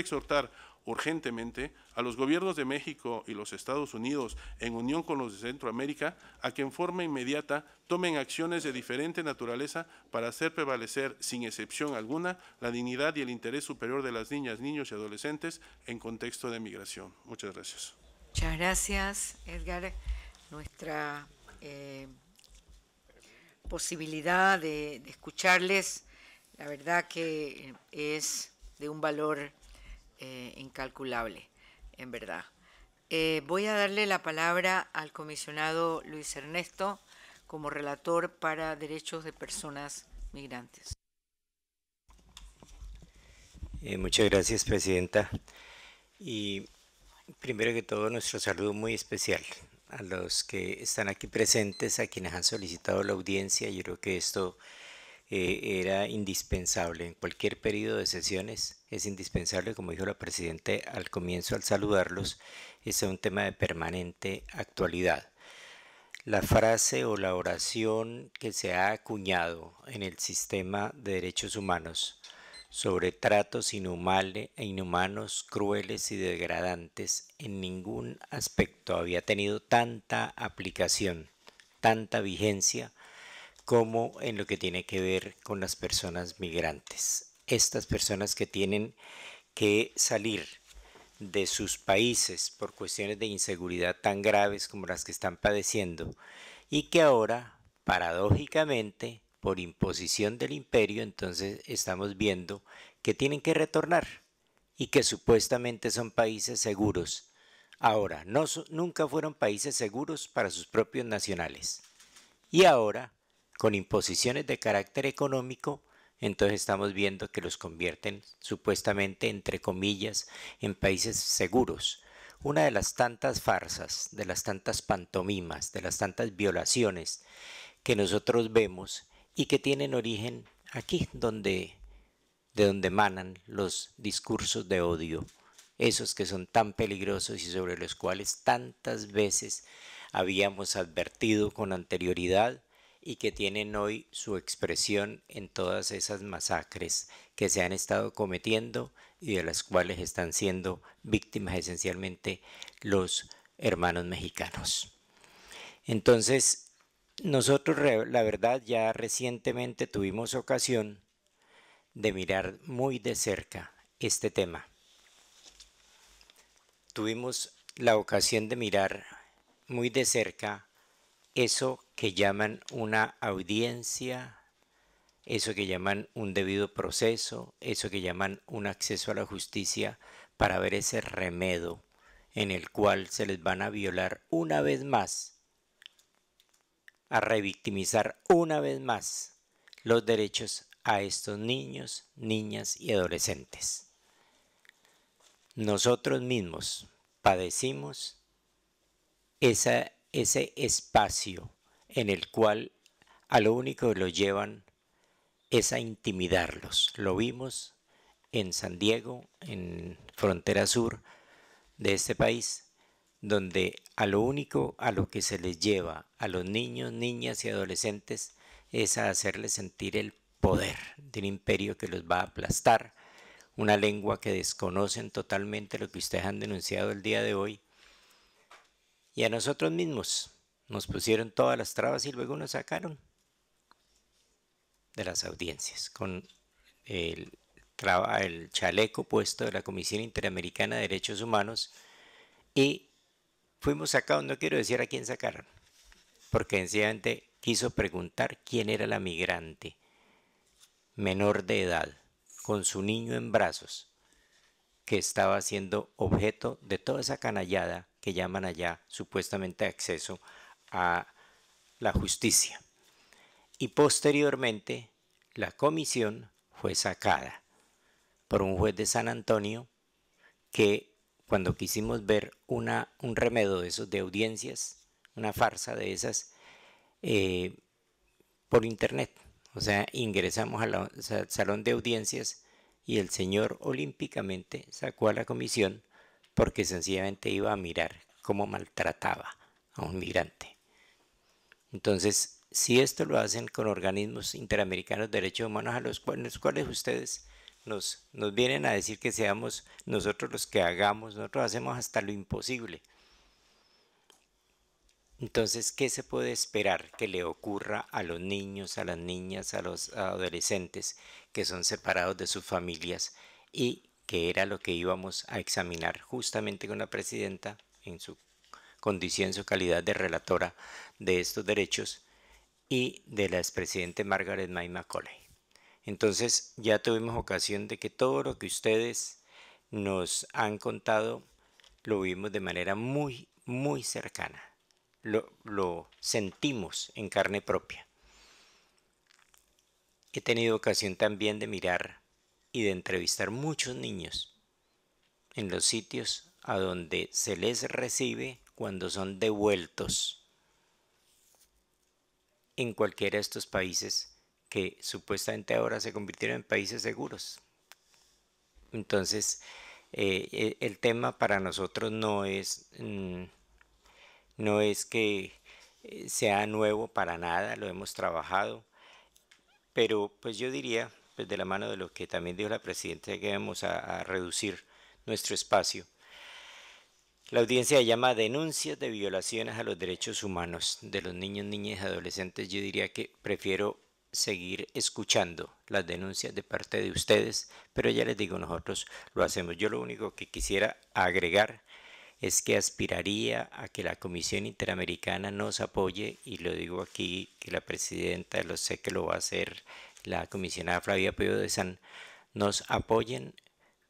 exhortar urgentemente a los gobiernos de México y los Estados Unidos, en unión con los de Centroamérica, a que en forma inmediata tomen acciones de diferente naturaleza para hacer prevalecer, sin excepción alguna, la dignidad y el interés superior de las niñas, niños y adolescentes en contexto de migración. Muchas gracias. Muchas gracias, Edgar. Nuestra eh, posibilidad de, de escucharles, la verdad que es de un valor eh, incalculable, en verdad. Eh, voy a darle la palabra al comisionado Luis Ernesto como relator para derechos de personas migrantes. Eh, muchas gracias, Presidenta. Y primero que todo, nuestro saludo muy especial a los que están aquí presentes, a quienes han solicitado la audiencia. Yo creo que esto era indispensable en cualquier periodo de sesiones es indispensable, como dijo la Presidenta al comienzo al saludarlos, es un tema de permanente actualidad. La frase o la oración que se ha acuñado en el sistema de derechos humanos sobre tratos inhumales, inhumanos, crueles y degradantes en ningún aspecto había tenido tanta aplicación, tanta vigencia como en lo que tiene que ver con las personas migrantes estas personas que tienen que salir de sus países por cuestiones de inseguridad tan graves como las que están padeciendo y que ahora, paradójicamente, por imposición del imperio, entonces estamos viendo que tienen que retornar y que supuestamente son países seguros. Ahora, no, nunca fueron países seguros para sus propios nacionales. Y ahora, con imposiciones de carácter económico, entonces estamos viendo que los convierten supuestamente, entre comillas, en países seguros. Una de las tantas farsas, de las tantas pantomimas, de las tantas violaciones que nosotros vemos y que tienen origen aquí, donde, de donde emanan los discursos de odio, esos que son tan peligrosos y sobre los cuales tantas veces habíamos advertido con anterioridad y que tienen hoy su expresión en todas esas masacres que se han estado cometiendo y de las cuales están siendo víctimas esencialmente los hermanos mexicanos. Entonces, nosotros, la verdad, ya recientemente tuvimos ocasión de mirar muy de cerca este tema. Tuvimos la ocasión de mirar muy de cerca eso que llaman una audiencia, eso que llaman un debido proceso, eso que llaman un acceso a la justicia para ver ese remedo en el cual se les van a violar una vez más, a revictimizar una vez más los derechos a estos niños, niñas y adolescentes. Nosotros mismos padecimos ese espacio en el cual a lo único que lo llevan es a intimidarlos. Lo vimos en San Diego, en frontera sur de este país, donde a lo único a lo que se les lleva a los niños, niñas y adolescentes es a hacerles sentir el poder de un imperio que los va a aplastar, una lengua que desconocen totalmente lo que ustedes han denunciado el día de hoy, y a nosotros mismos, nos pusieron todas las trabas y luego nos sacaron de las audiencias con el, chaleco puesto de la Comisión Interamericana de Derechos Humanos y fuimos sacados, no quiero decir a quién sacaron, porque sencillamente quiso preguntar quién era la migrante menor de edad con su niño en brazos que estaba siendo objeto de toda esa canallada que llaman allá supuestamente acceso a la justicia. Y posteriormente la comisión fue sacada por un juez de San Antonio que cuando quisimos ver una, un remedo de esos de audiencias, una farsa de esas, eh, por internet. O sea, ingresamos al salón de audiencias y el señor olímpicamente sacó a la comisión porque sencillamente iba a mirar cómo maltrataba a un migrante. Entonces, si esto lo hacen con organismos interamericanos de derechos humanos a los cuales, ustedes nos, nos vienen a decir que seamos nosotros los que hagamos, nosotros hacemos hasta lo imposible. Entonces, ¿qué se puede esperar que le ocurra a los niños, a las niñas, a los adolescentes que son separados de sus familias y que era lo que íbamos a examinar justamente con la presidenta en su condición, su calidad de relatora de estos derechos y de la expresidente Margaret May McCauley. Entonces ya tuvimos ocasión de que todo lo que ustedes nos han contado lo vimos de manera muy, muy cercana. Lo, lo sentimos en carne propia. He tenido ocasión también de mirar y de entrevistar muchos niños en los sitios a donde se les recibe cuando son devueltos en cualquiera de estos países que supuestamente ahora se convirtieron en países seguros. Entonces, eh, e, el tema para nosotros no es, mm, no es que eh, sea nuevo para nada, lo hemos trabajado, pero pues yo diría, pues de la mano de lo que también dijo la presidenta, que vamos a reducir nuestro espacio la audiencia llama denuncias de violaciones a los derechos humanos de los niños, niñas y adolescentes. Yo diría que prefiero seguir escuchando las denuncias de parte de ustedes, pero ya les digo, nosotros lo hacemos. Yo lo único que quisiera agregar es que aspiraría a que la Comisión Interamericana nos apoye, y lo digo aquí, que la presidenta, lo sé que lo va a hacer la comisionada Flavia Pío de San, nos apoyen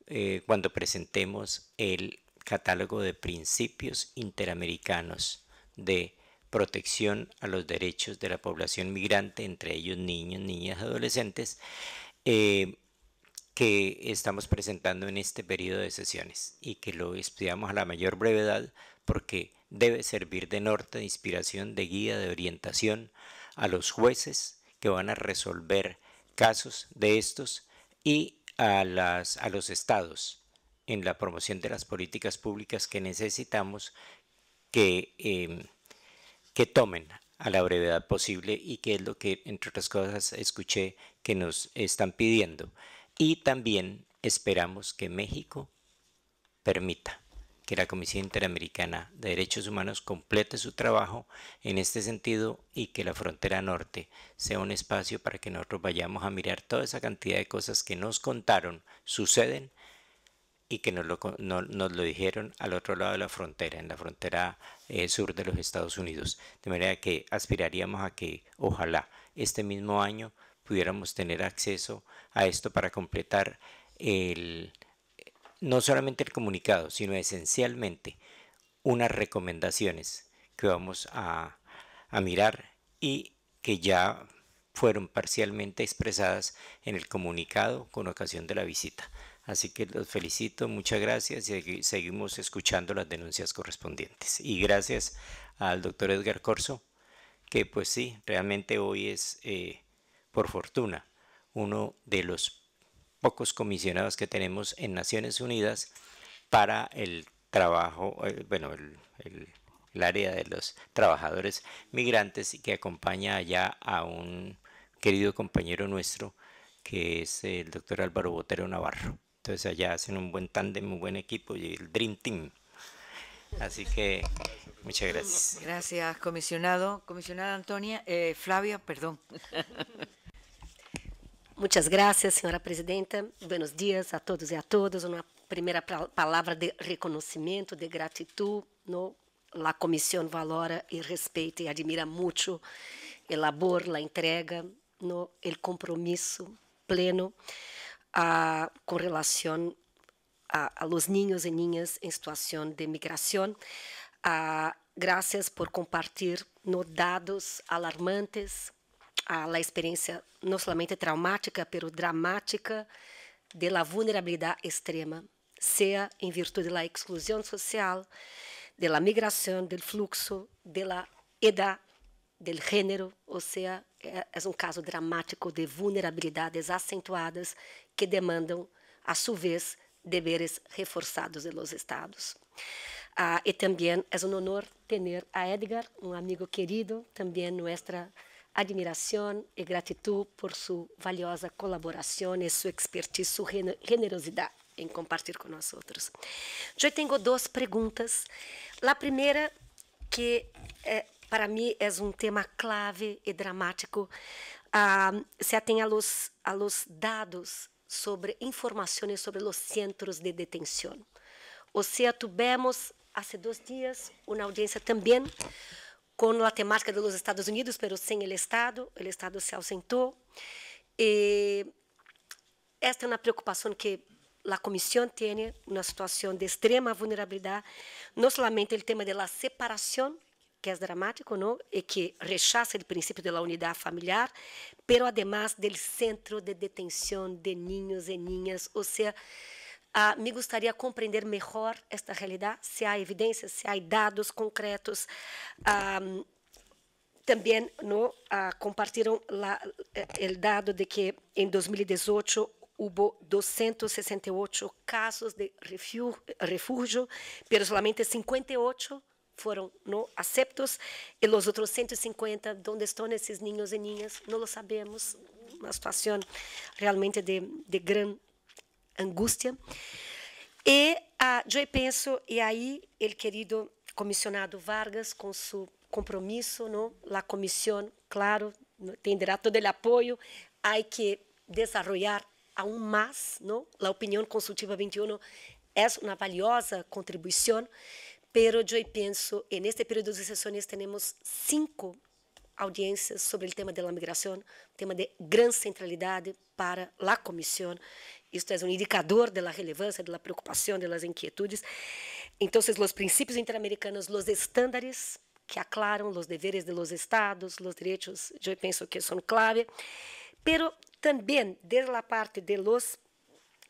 eh, cuando presentemos el Catálogo de Principios Interamericanos de Protección a los Derechos de la Población Migrante, entre ellos niños, niñas, adolescentes, eh, que estamos presentando en este periodo de sesiones y que lo estudiamos a la mayor brevedad porque debe servir de norte, de inspiración, de guía, de orientación a los jueces que van a resolver casos de estos y a, las, a los estados en la promoción de las políticas públicas que necesitamos que, em, que tomen a la brevedad posible y que es lo que, entre otras cosas, escuché que nos están pidiendo. Y también esperamos que México permita que la Comisión Interamericana de Derechos Humanos complete su trabajo en este sentido y que la frontera norte sea un espacio para que nosotros vayamos a mirar toda esa cantidad de cosas que nos contaron suceden y que nos lo, dijeron al otro lado de la frontera, en la frontera eh, sur de los Estados Unidos. De manera que aspiraríamos a que ojalá este mismo año pudiéramos tener acceso a esto para completar el, no solamente el comunicado, sino esencialmente unas recomendaciones que vamos a mirar y que ya fueron parcialmente expresadas en el comunicado con ocasión de la visita. Así que los felicito, muchas gracias y seguimos escuchando las denuncias correspondientes. Y gracias al doctor Edgar Corso, que pues sí, realmente hoy es, eh, por fortuna, uno de los pocos comisionados que tenemos en Naciones Unidas para el trabajo, eh, bueno, el, el, área de los trabajadores migrantes y que acompaña allá a un querido compañero nuestro que es el doctor Álvaro Botero Navarro. Entonces allá hacen un buen tándem, un buen equipo y el Dream Team. Así que muchas gracias. Gracias, comisionado. Comisionada Antonia, eh, Flavia, perdón. Muchas gracias, señora presidenta. Buenos días a todos y a todas. una primera palabra de reconocimiento de gratitud No, la comisión valora y respeta y admira mucho el labor, la entrega, no, el compromiso pleno a, com relação a, a, los niños e niñas en situación de migração. A, gracias por compartir no dados alarmantes a la experiencia no solamente traumática, pero dramática de la vulnerabilidad extrema, sea en virtud de la exclusión social, de la do del flujo, de la edad, del género, o sea, é, é um caso dramático de vulnerabilidades acentuadas que demandam, a sua vez, deveres reforçados pelos Estados. Ah, e também é um honor ter a Edgar, um amigo querido, também nossa admiração e gratidão por sua valiosa colaboração e sua expertise, sua generosidade em compartilhar com nós outros. Eu tenho duas perguntas. A primeira que eh, para mim é um tema clave e dramático. Ah, se atém a los, a los dados sobre informações sobre os centros de detenção. Ou seja, tivemos há dois dias uma audiência também com a temática dos Estados Unidos, mas sem o Estado, o Estado se ausentou. E esta é uma preocupação que a comissão tem, uma situação de extrema vulnerabilidade, não somente o tema da separação que é dramático, não? E que rechaza o princípio da unidade familiar, pero además del centro de detenção de niños e niñas. Ou seja, ah, me gustaría compreender melhor esta realidade. Se há evidências, se há dados concretos. também también ¿no? Ah, eh, dado de que em 2018 houve 268 casos de refúgio, refugio pero solamente 58 foram no aceptos e os outros 150, onde estão esses ninhos e ninhas, não sabemos, uma situação realmente de, de grande angústia. E ah, eu penso, e aí, o querido comissionado Vargas, com seu compromisso, não? a comissão, claro, tenderá todo o apoio, há que desenvolver aún mais, não? a opinião consultiva 21 é uma valiosa contribuição pero eu penso, e neste período de sessões temos cinco audiências sobre o tema da migração, tema de grande centralidade para a comissão. Isto é um indicador da relevância, da preocupação, das inquietudes. Então, os princípios interamericanos, os estándares que aclaram os deveres de los estados, os direitos, eu penso que são clave, pero também, desde a parte de los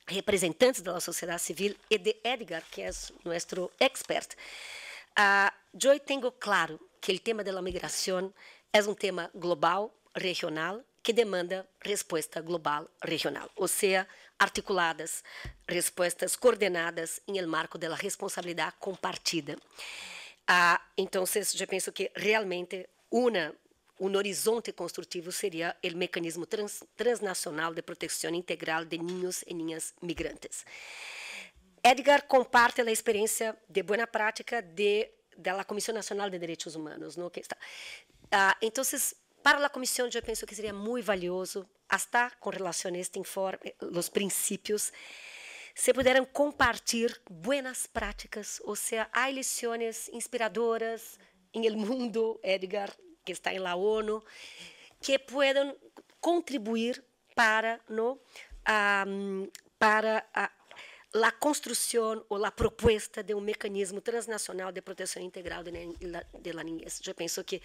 representantes da sociedade civil e de Edgar, que é nosso expert. Uh, eu tenho claro que o tema da migração é um tema global, regional, que demanda resposta global regional, ou seja, articuladas, respostas coordenadas em el marco da responsabilidade compartida. Ah, então, eu penso que realmente uma um horizonte construtivo seria o mecanismo trans, transnacional de proteção integral de ninhos e ninhas migrantes. Edgar comparte a experiência de boa prática de, Comissão Nacional de Direitos Humanos. não? Que está. Ah, entonces, para a comissão, eu penso que seria muito valioso, até com relação a este informe, os princípios, se puderam compartilhar boas práticas, ou seja, há lições inspiradoras em el mundo, Edgar, que está em la ONU, que podem contribuir para, ¿no? a para a, la construção ou la proposta de um mecanismo transnacional de proteção integral de, la, de la niñez. Eu penso que,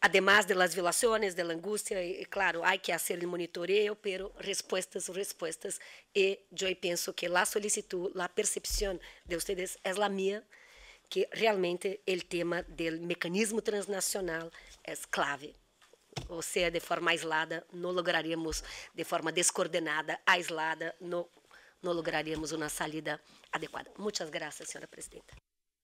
además de las violações, de la angústia, e, claro, há que fazer o monitoreo, pero respostas, respostas. E eh, eu penso que la solicitud, la percepção de vocês é a minha, que realmente el tema del mecanismo transnacional es clave. O sea, de forma aislada, no lograremos, de forma descoordenada, aislada, no não lograremos una salida adecuada. Muchas gracias, señora presidenta.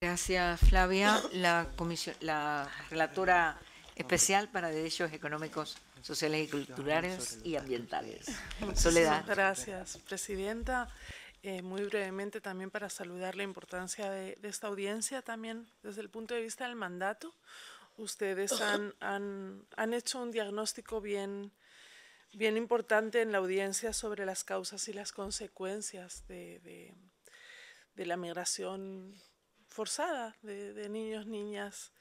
Gracias, Flavia. La, comisión, la relatora especial para derechos económicos, sociales y culturales y ambientales. Soledad. Gracias, presidenta. Eh, muy brevemente también para saludar la importancia de, esta audiencia también desde el punto de vista del mandato. Ustedes han, han, han hecho un diagnóstico bien, bien importante en la audiencia sobre las causas y las consecuencias de, de, de la migración forzada de, niños, niñas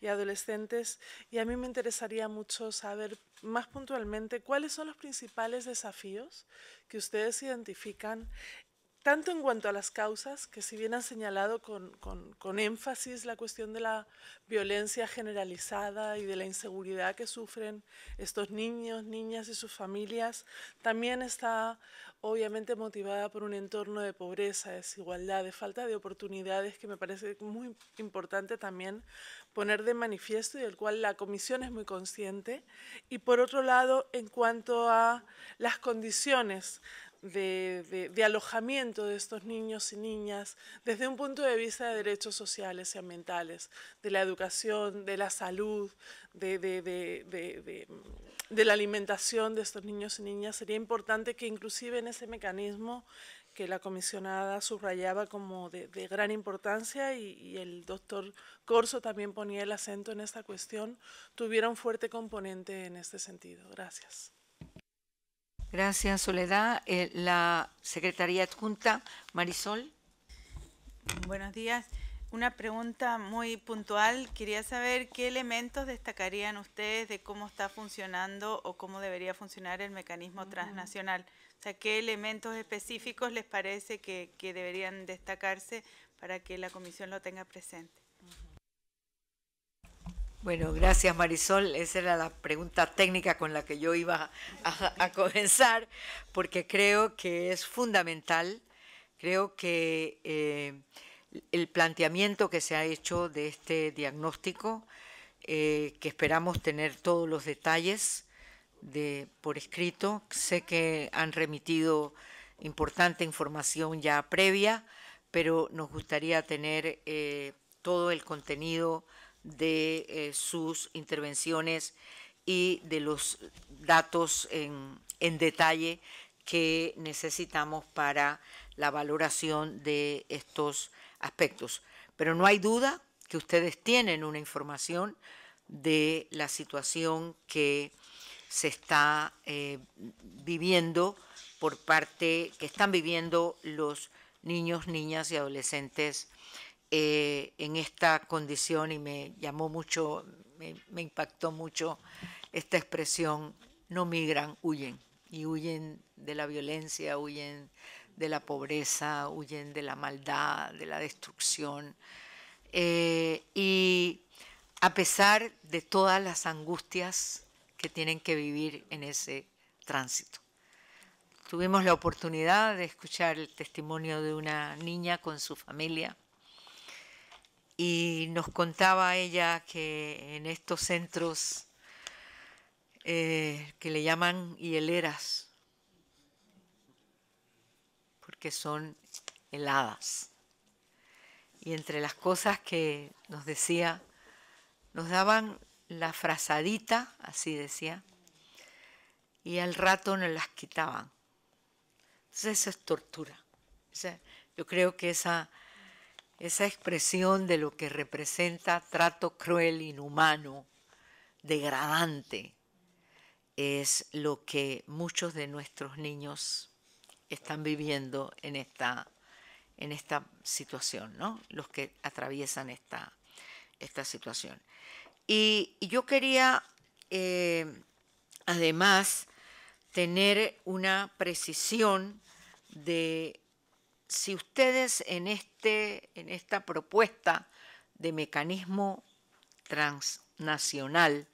y adolescentes. Y a mí me interesaría mucho saber más puntualmente cuáles son los principales desafíos que ustedes identifican tanto en cuanto a las causas, que si bien han señalado con, énfasis la cuestión de la violencia generalizada y de la inseguridad que sufren estos niños, niñas y sus familias, también está obviamente motivada por un entorno de pobreza, desigualdad, de falta de oportunidades, que me parece muy importante también poner de manifiesto y del cual la Comisión es muy consciente. Y por otro lado, en cuanto a las condiciones de, alojamiento de estos niños y niñas desde un punto de vista de derechos sociales y ambientales, de la educación, de la salud, de, la alimentación de estos niños y niñas. Sería importante que inclusive en ese mecanismo que la comisionada subrayaba como de, gran importancia y, y, el doctor Corso también ponía el acento en esta cuestión, tuviera un fuerte componente en este sentido. Gracias. Gracias, Soledad. Eh, la secretaría adjunta, Marisol. Buenos días. Una pregunta muy puntual. Quería saber qué elementos destacarían ustedes de cómo está funcionando o cómo debería funcionar el mecanismo mm. transnacional. O sea, qué elementos específicos les parece que deberían destacarse para que la comisión lo tenga presente. Bueno, gracias Marisol. Esa era la pregunta técnica con la que yo iba a, comenzar, porque creo que es fundamental, creo que eh, el planteamiento que se ha hecho de este diagnóstico, eh, que esperamos tener todos los detalles por escrito, sé que han remitido importante información ya previa, pero nos gustaría tener eh, todo el contenido de eh, sus intervenciones y de los datos en, detalle que necesitamos para la valoración de estos aspectos. Pero no hay duda que ustedes tienen una información de la situación que se está eh, viviendo por parte, que están viviendo los niños, niñas y adolescentes eh, en esta condición y me llamó mucho, me, impactó mucho esta expresión, no migran, huyen, y huyen de la violencia, huyen de la pobreza, huyen de la maldad, de la destrucción. Eh, y a pesar de todas las angustias que tienen que vivir en ese tránsito. Tuvimos la oportunidad de escuchar el testimonio de una niña con su familia y nos contaba ella que en estos centros eh, que le llaman hieleras, porque son heladas. Y entre las cosas que nos decía, nos daban la frazadita, así decía, y al rato nos las quitaban. Entonces eso es tortura. yo creo que esa esa expresión de lo que representa trato cruel, inhumano, degradante, es lo que muchos de nuestros niños están viviendo en esta, en esta situación, ¿no? Los que atraviesan esta, esta situación. Y, yo quería, eh, además, tener una precisión de si ustedes en, este, en esta propuesta de mecanismo transnacional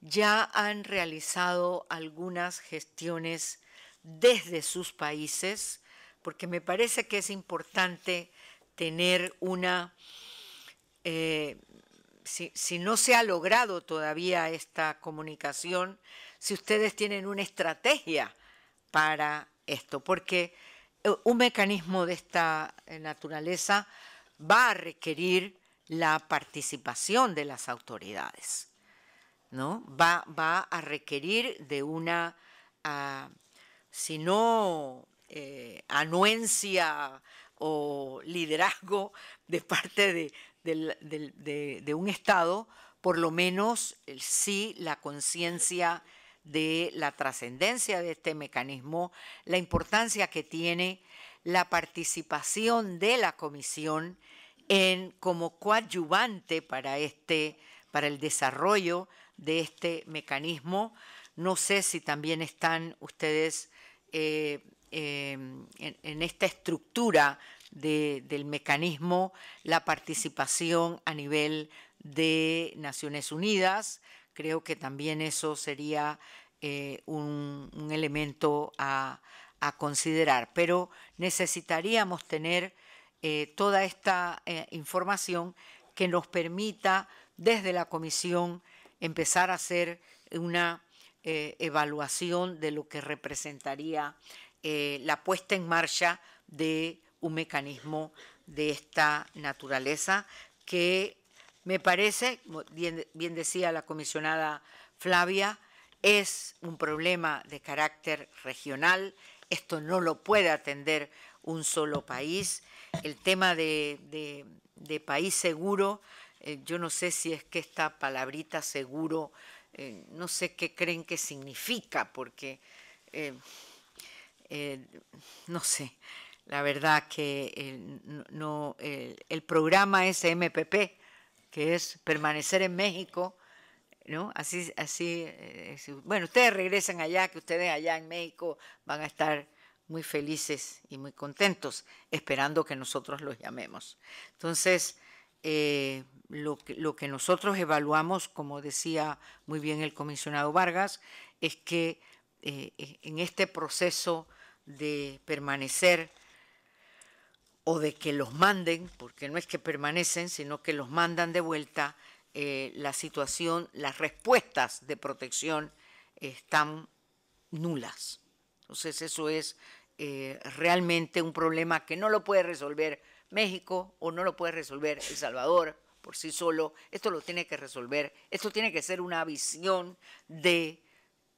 ya han realizado algunas gestiones desde sus países, porque me parece que es importante tener una, eh, si, si, no se ha logrado todavía esta comunicación, si ustedes tienen una estrategia para esto, porque eh, un mecanismo de esta eh, naturaleza va a requerir la participación de las autoridades, ¿no? Va, a requerir de una, ah, si no eh, anuencia o liderazgo de parte de, un Estado, por lo menos sí la conciencia de la trascendencia de este mecanismo, la importancia que tiene la participación de la comisión en como coadyuvante para este para el desarrollo de este mecanismo. No sé si también están ustedes eh, eh, en, esta estructura del mecanismo la participación a nivel de Naciones Unidas, creo que también eso sería eh, un, elemento a, considerar. Pero necesitaríamos tener eh, toda esta eh, información que nos permita desde la comisión empezar a hacer una evaluación de lo que representaría la puesta en marcha de un mecanismo de esta naturaleza que me parece, bien, bien decía la comisionada Flavia, es un problema de carácter regional, esto no lo puede atender un solo país. El tema de, país seguro, eh, yo no sé si es que esta palabrita seguro, eh, no sé qué creen que significa, porque, eh, no sé, la verdad que el programa SMPP que es permanecer en México, ¿no? Así, así, eh, bueno, ustedes regresan allá, que ustedes allá en México van a estar muy felices y muy contentos, esperando que nosotros los llamemos. Entonces, eh, lo, que, nosotros evaluamos, como decía muy bien el comisionado Vargas, es que eh, en este proceso de permanecer o de que los manden, porque no es que permanecen, sino que los mandan de vuelta, eh, la situación, las respuestas de protección están nulas. Entonces eso es eh, realmente un problema que no lo puede resolver México o no lo puede resolver El Salvador por sí solo. Esto lo tiene que resolver. Esto tiene que ser una visión de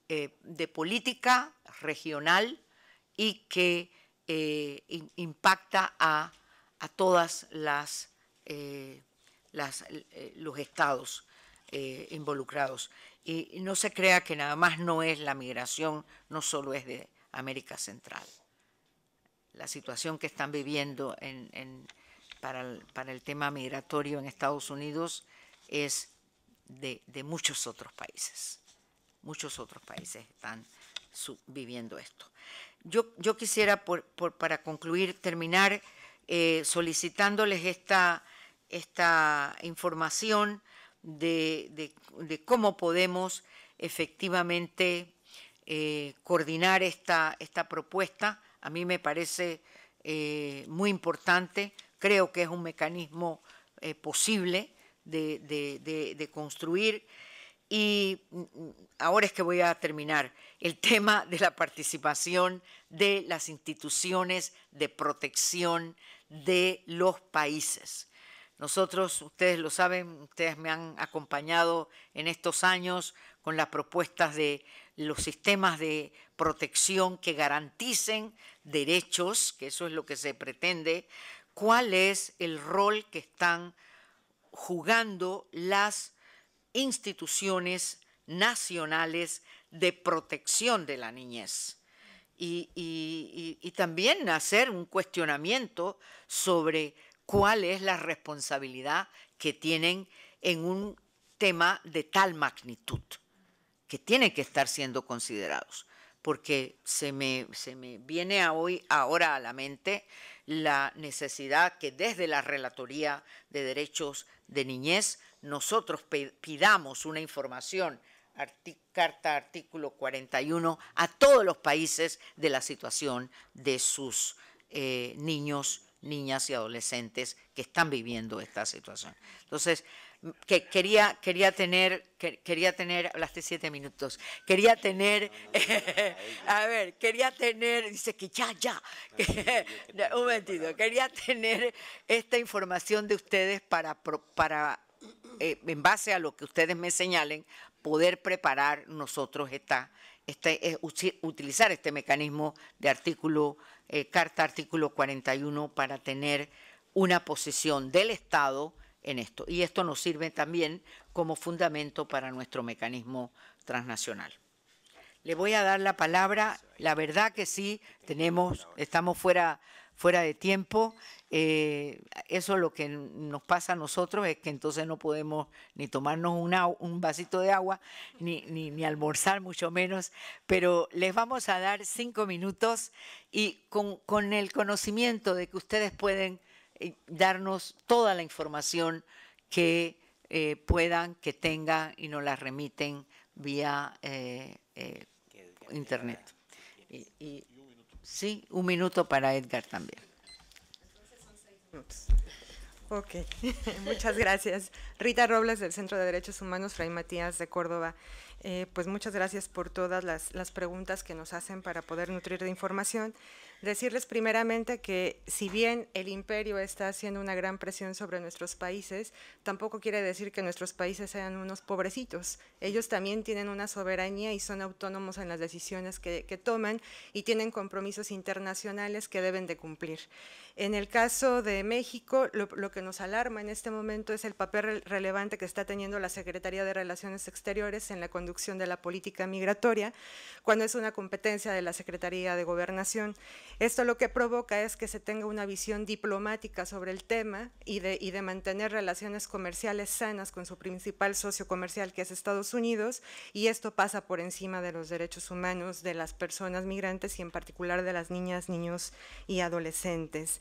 eh, política regional y que eh, impacta a, todos todas las, eh, eh, los estados involucrados. Y, no se crea que nada más no es la migración, no solo es de América Central. La situación que están viviendo para, el, tema migratorio en Estados Unidos es de muchos otros países. Muchos otros países están viviendo esto. Yo, quisiera, para concluir, terminar eh, solicitándoles esta, información de, cómo podemos efectivamente eh, coordinar esta, propuesta. A mí me parece eh, muy importante, creo que es un mecanismo posible de construir. Y mm, ahora es que voy a terminar el tema de la participación de las instituciones de protección de los países. Nosotros, ustedes lo saben, ustedes me han acompañado en estos años con las propuestas de los sistemas de protección que garanticen derechos, que eso es lo que se pretende, cuál es el rol que están jugando las instituciones nacionales de protección de la niñez. Y, también hacer un cuestionamiento sobre cuál es la responsabilidad que tienen en un tema de tal magnitud, que tienen que estar siendo considerados. Porque se me, se me viene hoy, ahora a la mente la necesidad que desde la Relatoría de Derechos de Niñez nosotros pidamos una información, carta artículo 41, a todos los países de la situación de sus eh, niños, niñas y adolescentes que están viviendo esta situación. Entonces, quería, quería tener, quería tener, hablaste siete minutos, quería tener, a ver, quería tener, dice que ya, ya, un momentito, quería tener esta información de ustedes para, para eh, en base a lo que ustedes me señalen, poder preparar nosotros esta, este, eh, utilizar este mecanismo de artículo, eh, carta artículo 41 para tener una posición del Estado en esto. Y esto nos sirve también como fundamento para nuestro mecanismo transnacional. Le voy a dar la palabra. La verdad que sí, tenemos, estamos fuera fuera de tiempo, eh, eso lo que nos pasa a nosotros es que entonces no podemos ni tomarnos un vasito de agua, ni, ni, almorzar mucho menos, pero les vamos a dar cinco minutos y con, con el conocimiento de que ustedes pueden eh, darnos toda la información que eh, puedan, que tengan y nos la remiten vía internet. Y, y, Sí, un minuto para Edgar también. Ok, muchas gracias. Rita Robles del Centro de Derechos Humanos, Fray Matías de Córdoba. Eh, pues muchas gracias por todas las, las preguntas que nos hacen para poder nutrir de información. Decirles primeramente que si bien el imperio está haciendo una gran presión sobre nuestros países, tampoco quiere decir que nuestros países sean unos pobrecitos. Ellos también tienen una soberanía y son autónomos en las decisiones que, toman y tienen compromisos internacionales que deben de cumplir. En el caso de México, lo, que nos alarma en este momento es el papel relevante que está teniendo la Secretaría de Relaciones Exteriores en la conducción de la política migratoria, cuando es una competencia de la Secretaría de Gobernación. Esto lo que provoca es que se tenga una visión diplomática sobre el tema y de mantener relaciones comerciales sanas con su principal socio comercial, que es Estados Unidos, y esto pasa por encima de los derechos humanos de las personas migrantes y en particular de las niñas, niños y adolescentes.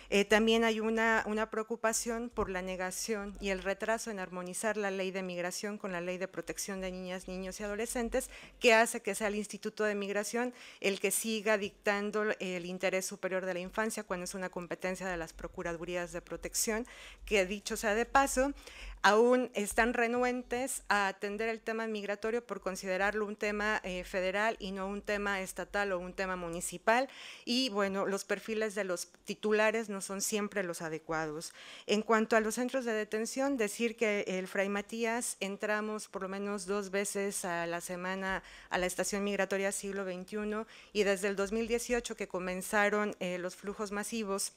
Eh, también hay una, una preocupación por la negación y el retraso en armonizar la ley de migración con la ley de protección de niñas, niños y adolescentes, que hace que sea el Instituto de Migración el que siga dictando el interés superior de la infancia cuando es una competencia de las Procuradurías de Protección, que dicho sea de paso, aún están renuentes a atender el tema migratorio por considerarlo un tema eh, federal y no un tema estatal o un tema municipal. Y bueno, los perfiles de los titulares no son siempre los adecuados. En cuanto a los centros de detención, decir que el Fray Matías entramos por lo menos dos veces a la semana a la estación migratoria siglo XXI y desde el 2018 que comenzaron eh, los flujos masivos,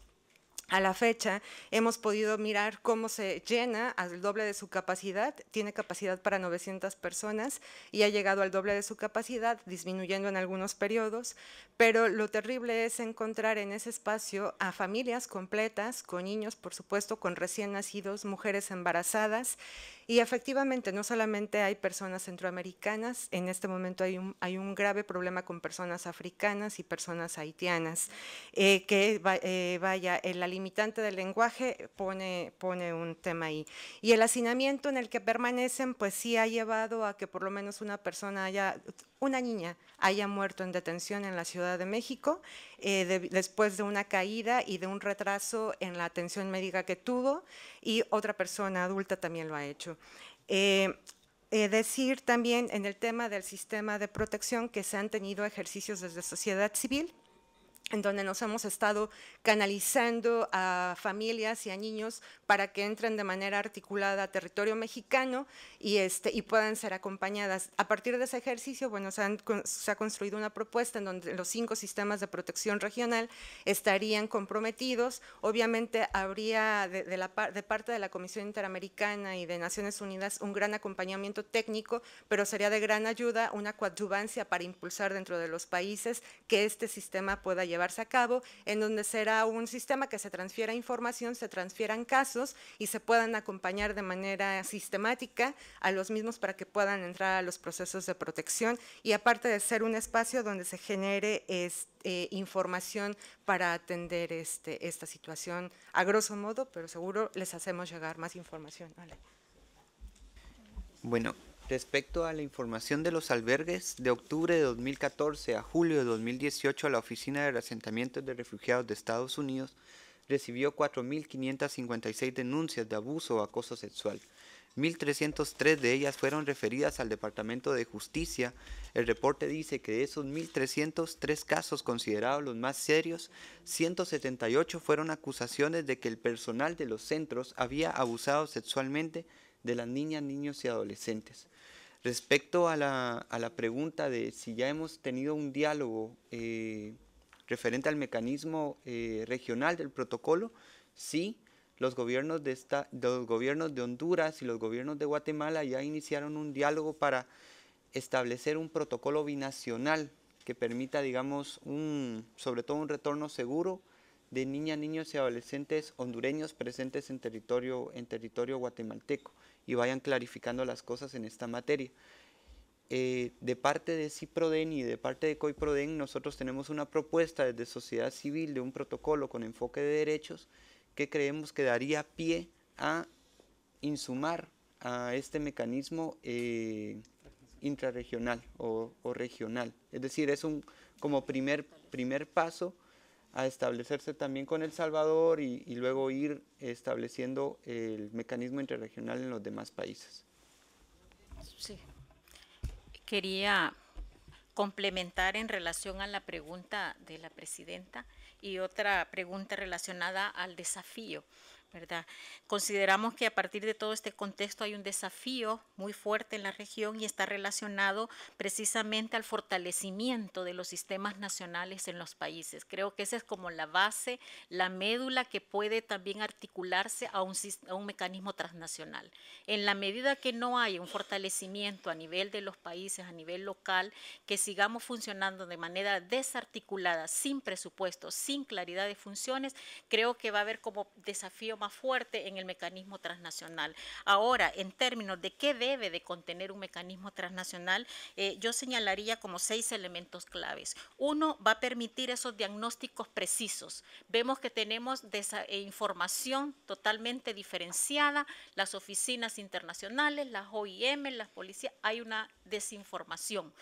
a la fecha hemos podido mirar cómo se llena al doble de su capacidad, tiene capacidad para 900 personas y ha llegado al doble de su capacidad, disminuyendo en algunos periodos, pero lo terrible es encontrar en ese espacio a familias completas, con niños, por supuesto, con recién nacidos, mujeres embarazadas y efectivamente, no solamente hay personas centroamericanas, en este momento hay un, hay un grave problema con personas africanas y personas haitianas, eh, que eh, vaya, en eh, la limitante del lenguaje pone, pone un tema ahí. Y el hacinamiento en el que permanecen, pues sí ha llevado a que por lo menos una persona haya, una niña haya muerto en detención en la Ciudad de México después de una caída y de un retraso en la atención médica que tuvo y otra persona adulta también lo ha hecho. Eh, eh, decir también en el tema del sistema de protección que se han tenido ejercicios desde sociedad civil, en donde nos hemos estado canalizando a familias y a niños para que entren de manera articulada a territorio mexicano y, este, y puedan ser acompañadas. A partir de ese ejercicio, bueno, se, ha construido una propuesta en donde los cinco sistemas de protección regional estarían comprometidos. Obviamente habría de, de parte de la Comisión Interamericana y de Naciones Unidas un gran acompañamiento técnico, pero sería de gran ayuda una coadyuvancia para impulsar dentro de los países que este sistema pueda llegar llevarse a cabo, en donde será un sistema que se transfiera información, se transfieran casos y se puedan acompañar de manera sistemática a los mismos para que puedan entrar a los procesos de protección y aparte de ser un espacio donde se genere este, información para atender este, esta situación a grosso modo, pero seguro les hacemos llegar más información. Bueno, Respecto a la información de los albergues, de octubre de 2014 a julio de 2018 la Oficina de Asentamientos de Refugiados de Estados Unidos recibió 4.556 denuncias de abuso o acoso sexual. 1.303 de ellas fueron referidas al Departamento de Justicia. El reporte dice que de esos 1.303 casos considerados los más serios, 178 fueron acusaciones de que el personal de los centros había abusado sexualmente de las niñas, niños y adolescentes. Respecto a la, a la, pregunta de si ya hemos tenido un diálogo eh, referente al mecanismo eh, regional del protocolo, sí, los gobiernos de, esta, los gobiernos de Honduras y los gobiernos de Guatemala ya iniciaron un diálogo para establecer un protocolo binacional que permita, digamos, un, sobre todo un retorno seguro de niñas, niños y adolescentes hondureños presentes en territorio, en territorio guatemalteco y vayan clarificando las cosas en esta materia. Eh, de parte de CIPRODEN y de parte de COIPRODEN, nosotros tenemos una propuesta desde sociedad civil de un protocolo con enfoque de derechos que creemos que daría pie a insumar a este mecanismo eh, intrarregional o, o, regional. Es decir, es un como primer, primer paso a establecerse también con El Salvador y, luego ir estableciendo el mecanismo interregional en los demás países. Sí. Quería complementar en relación a la pregunta de la presidenta y otra pregunta relacionada al desafío. ¿verdad? Consideramos que a partir de todo este contexto hay un desafío muy fuerte en la región y está relacionado precisamente al fortalecimiento de los sistemas nacionales en los países. Creo que esa es como la base, la médula que puede también articularse a un, un mecanismo transnacional. En la medida que no haya un fortalecimiento a nivel de los países, a nivel local, que sigamos funcionando de manera desarticulada, sin presupuesto, sin claridad de funciones, creo que va a haber como desafío más fuerte en el mecanismo transnacional. Ahora, en términos de qué debe de contener un mecanismo transnacional, eh, yo señalaría como seis elementos claves. Uno, va a permitir esos diagnósticos precisos. Vemos que tenemos eh, información totalmente diferenciada, las oficinas internacionales, las OIM, las policías, hay una desinformación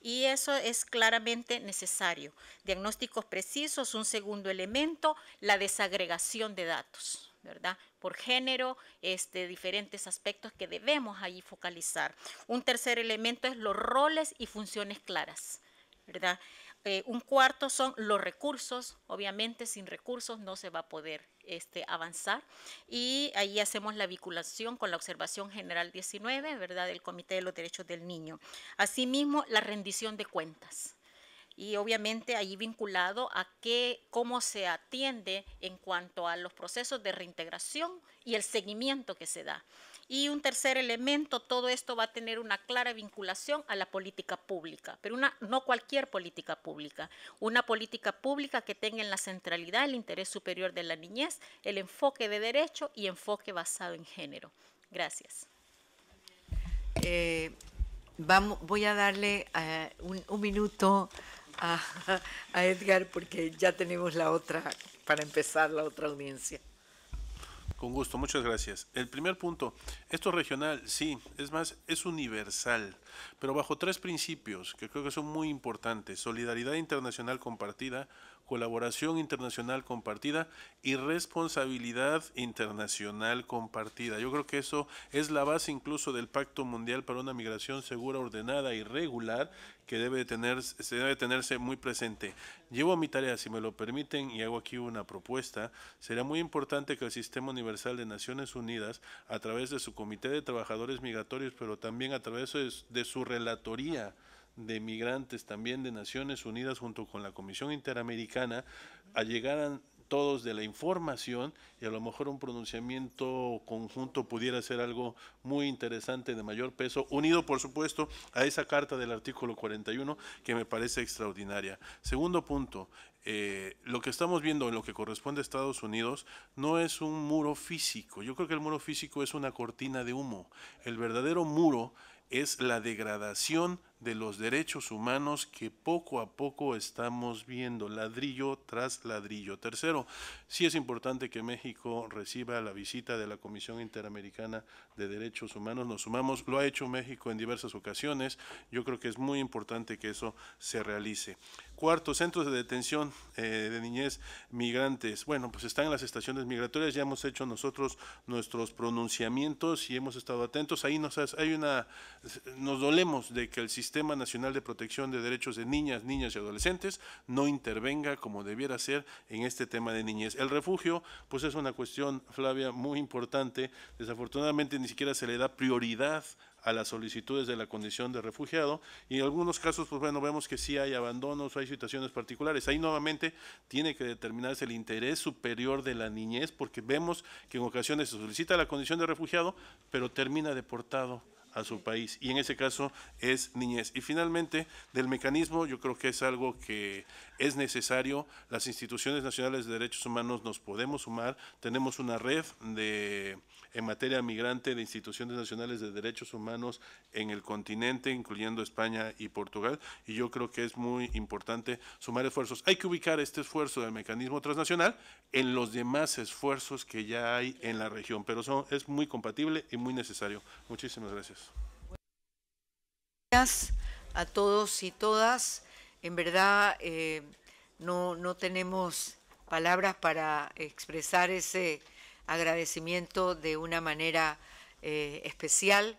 y eso es claramente necesario. Diagnósticos precisos, un segundo elemento, la desagregación de datos. ¿verdad? Por género, este, diferentes aspectos que debemos ahí focalizar. Un tercer elemento es los roles y funciones claras, ¿verdad? Eh, un cuarto son los recursos, obviamente sin recursos no se va a poder este, avanzar y ahí hacemos la vinculación con la observación general 19, ¿verdad? Del Comité de los Derechos del Niño. Asimismo, la rendición de cuentas, y obviamente ahí vinculado a qué, cómo se atiende en cuanto a los procesos de reintegración y el seguimiento que se da. Y un tercer elemento, todo esto va a tener una clara vinculación a la política pública, pero una, no cualquier política pública, una política pública que tenga en la centralidad el interés superior de la niñez, el enfoque de derecho y enfoque basado en género. Gracias. Eh, vamos, voy a darle eh, un minuto a, Edgar porque ya tenemos la otra, para empezar, la otra audiencia. Con gusto, muchas gracias. El primer punto, esto regional, sí, es más, es universal, pero bajo tres principios que creo que son muy importantes. Solidaridad internacional compartida, colaboración internacional compartida y responsabilidad internacional compartida. Yo creo que eso es la base incluso del Pacto Mundial para una migración segura, ordenada y regular que debe, debe tenerse muy presente. Llevo a mi tarea, si me lo permiten, y hago aquí una propuesta. Será muy importante que el Sistema Universal de Naciones Unidas, a través de su Comité de Trabajadores Migratorios, pero también a través de su relatoría, de migrantes también de Naciones Unidas junto con la Comisión Interamericana allegaran todos de la información y a lo mejor un pronunciamiento conjunto pudiera ser algo muy interesante de mayor peso, unido por supuesto a esa carta del artículo 41 que me parece extraordinaria. Segundo punto, eh, lo que estamos viendo en lo que corresponde a Estados Unidos no es un muro físico, yo creo que el muro físico es una cortina de humo, el verdadero muro es la degradación de los derechos humanos que poco a poco estamos viendo, ladrillo tras ladrillo. Tercero, sí es importante que México reciba la visita de la Comisión Interamericana de Derechos Humanos. Nos sumamos, lo ha hecho México en diversas ocasiones. Yo creo que es muy importante que eso se realice. Cuarto, centros de detención eh, de niñez migrantes. Bueno, pues están en las estaciones migratorias, ya hemos hecho nosotros nuestros pronunciamientos y hemos estado atentos. Ahí nos, hay una, nos dolemos de que el Sistema Nacional de Protección de Derechos de Niñas, Niñas y Adolescentes no intervenga como debiera ser en este tema de niñez. El refugio, pues es una cuestión, Flavia, muy importante. Desafortunadamente ni siquiera se le da prioridad a las solicitudes de la condición de refugiado y en algunos casos, pues bueno, vemos que sí hay abandonos, hay situaciones particulares. Ahí nuevamente tiene que determinarse el interés superior de la niñez porque vemos que en ocasiones se solicita la condición de refugiado, pero termina deportado a su país y en ese caso es niñez. Y finalmente, del mecanismo, yo creo que es algo que es necesario, las instituciones nacionales de derechos humanos nos podemos sumar, tenemos una red de en materia migrante de instituciones nacionales de derechos humanos en el continente, incluyendo España y Portugal. Y yo creo que es muy importante sumar esfuerzos. Hay que ubicar este esfuerzo del mecanismo transnacional en los demás esfuerzos que ya hay en la región, pero son, es muy compatible y muy necesario. Muchísimas gracias. Gracias a todos y todas. En verdad, eh, no, no tenemos palabras para expresar ese agradecimiento de una manera eh, especial.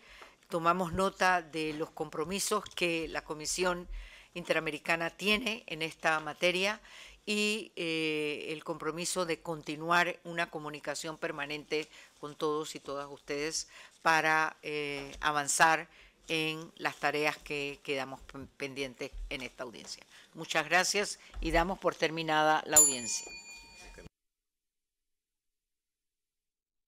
Tomamos nota de los compromisos que la Comisión Interamericana tiene en esta materia y eh, el compromiso de continuar una comunicación permanente con todos y todas ustedes para eh, avanzar en las tareas que quedamos pendientes en esta audiencia. Muchas gracias y damos por terminada la audiencia.